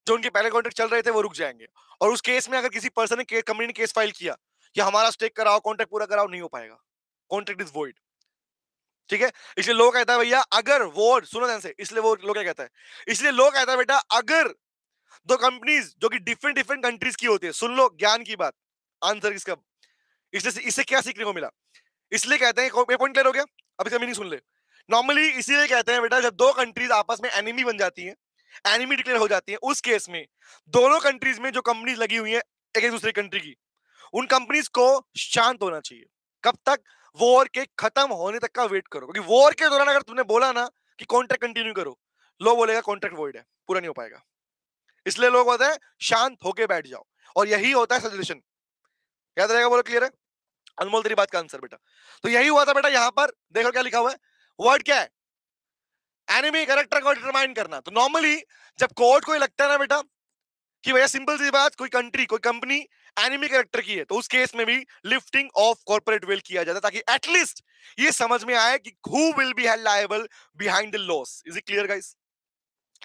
[SPEAKER 1] जो उनके पहले कॉन्ट्रैक्ट चल रहे थे वो रुक जाएंगे और उस केस में अगर किसी पर्सन ने कंपनी ने केस फाइल किया कि हमारा स्टेक कराओ कॉन्ट्रैक्ट पूरा कराओ नहीं हो पाएगा कॉन्ट्रैक्ट इज वॉइड ठीक है इसलिए लोग कहता है भैया अगर वो सुनो ध्यान से इसलिए वो लोग क्या कहता है इसलिए लोग कहता है बेटा अगर दो कंपनीज जो कि डिफरेंट डिफरेंट कंट्रीज की होती है सुन लो ज्ञान की बात आंसर इसका इससे इससे क्या सीखने को मिला इसलिए कहते हैं ये पॉइंट क्लियर हो गया अब इसका मीनिंग सुन ले नॉर्मली इसीलिए कहते हैं बेटा जब दो कंट्रीज आपस में एनिमी बन जाती है एनिमी डिक्लेयर हो जाती है उस केस में दोनों कंट्रीज में जो कंपनीज लगी हुई है एक दूसरे कंट्री की उन कंपनीज को शांत होना चाहिए कब तक वॉर के खत्म होने तक का वेट करो क्योंकि वॉर के दौरान अगर तुमने बोला ना कि कॉन्ट्रैक्ट कंटिन्यू करो लोग बोलेगा कॉन्ट्रैक्ट वॉइड है पूरा नहीं हो पाएगा इसलिए लोग बोलते हैं शांत होके बैठ जाओ और यही होता है सजेशन याद रहेगा बोलो क्लियर है अनमोल तेरी बात का आंसर बेटा तो यही हुआ था बेटा यहां पर देखो क्या लिखा हुआ है वर्ड क्या है एनिमी कैरेक्टर को डिटरमाइन करना तो नॉर्मली जब कोर्ट को लगता है ना बेटा कि भैया सिंपल सी बात कोई कंट्री कोई कंपनी एनिमी कैरेक्टर की है तो उस केस में भी लिफ्टिंग ऑफ कॉर्पोरेट वेल किया जाता है ताकि एटलीस्ट ये समझ में आए कि who will be held liable behind the loss is it clear guys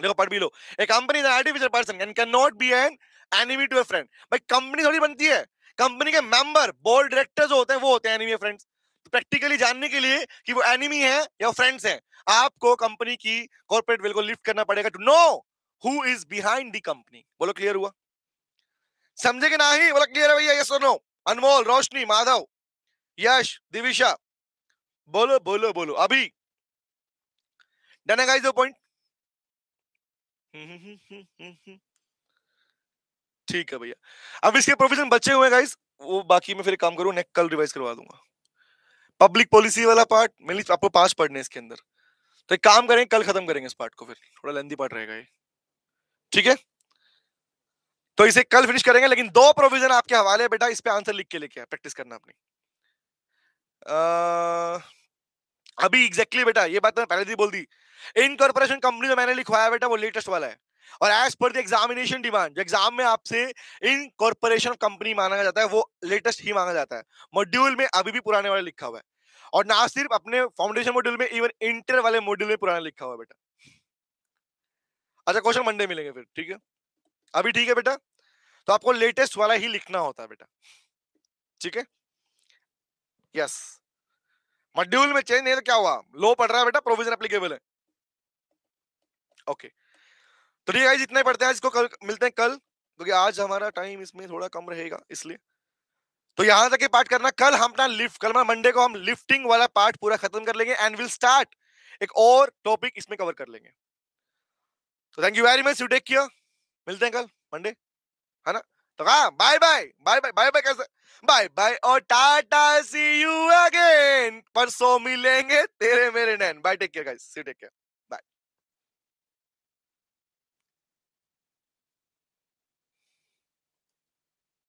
[SPEAKER 1] देखो पढ़ भी लो a company is artificial person and can not be an enemy to a friend भाई कंपनी थोड़ी बनती है कंपनी के मेंबर बोर्ड डायरेक्टर्स होते हैं वो होते हैं एनिमी फ्रेंड्स तो प्रैक्टिकली जानने के लिए कि वो एनिमी है या फ्रेंड्स हैं आपको कंपनी की कॉर्पोरेट वेल को लिफ्ट करना पड़ेगा to know who is behind the company बोलो क्लियर हुआ समझे कि ना ही बोला क्लियर है भैया यस और नो अनमोल रोशनी माधव यश दिविशा बोलो बोलो बोलो अभी डन है दो पॉइंट ठीक है भैया अब इसके प्रोविजन बचे हुए गाइस वो बाकी मैं फिर काम करूं नेक्स्ट कल रिवाइज करवा दूंगा पब्लिक पॉलिसी वाला पार्ट मेनली आपको पांच पढ़ने इसके अंदर तो एक काम करेंगे कल खत्म करेंगे इस पार्ट को फिर थोड़ा लेंदी पार्ट रहेगा ये ठीक है तो इसे कल फिनिश करेंगे लेकिन दो प्रोविजन आपके हवाले है बेटा इस पे आंसर लिख के लेके प्रैक्टिस करना अपनी आ, अभी एग्जैक्टली exactly बेटा ये बात तो मैं पहले भी बोल दी इन कॉर्पोरेशन कंपनी जो मैंने लिखवाया बेटा वो लेटेस्ट वाला है और एज पर एग्जामिनेशन डिमांड जो एग्जाम में आपसे इन कॉर्पोरेशन कंपनी माना जाता है वो लेटेस्ट ही मांगा जाता है मॉड्यूल में अभी भी पुराने वाले लिखा हुआ है और ना सिर्फ अपने फाउंडेशन मॉड्यूल में इवन इंटर वाले मॉड्यूल में पुराना लिखा हुआ है बेटा अच्छा क्वेश्चन मंडे मिलेंगे फिर ठीक है अभी ठीक है बेटा तो आपको लेटेस्ट वाला ही लिखना होता है बेटा ठीक है यस मॉड्यूल में चेंज नहीं तो क्या हुआ लो पढ़ रहा है बेटा प्रोविजन एप्लीकेबल है ओके तो ठीक है इतना पढ़ते हैं इसको कल मिलते हैं कल क्योंकि तो आज हमारा टाइम इसमें थोड़ा कम रहेगा इसलिए तो यहां तक पार्ट करना कल हम अपना लिफ्ट कल मंडे को हम लिफ्टिंग वाला पार्ट पूरा खत्म कर लेंगे एंड विल स्टार्ट एक और टॉपिक इसमें कवर कर लेंगे तो thank you very much you take care मिलते हैं कल मंडे है ना तो कहा bye bye bye bye bye bye कैसे बाय बाय और टाटा सी यू अगेन परसों मिलेंगे तेरे मेरे नैन bye take care guys see take care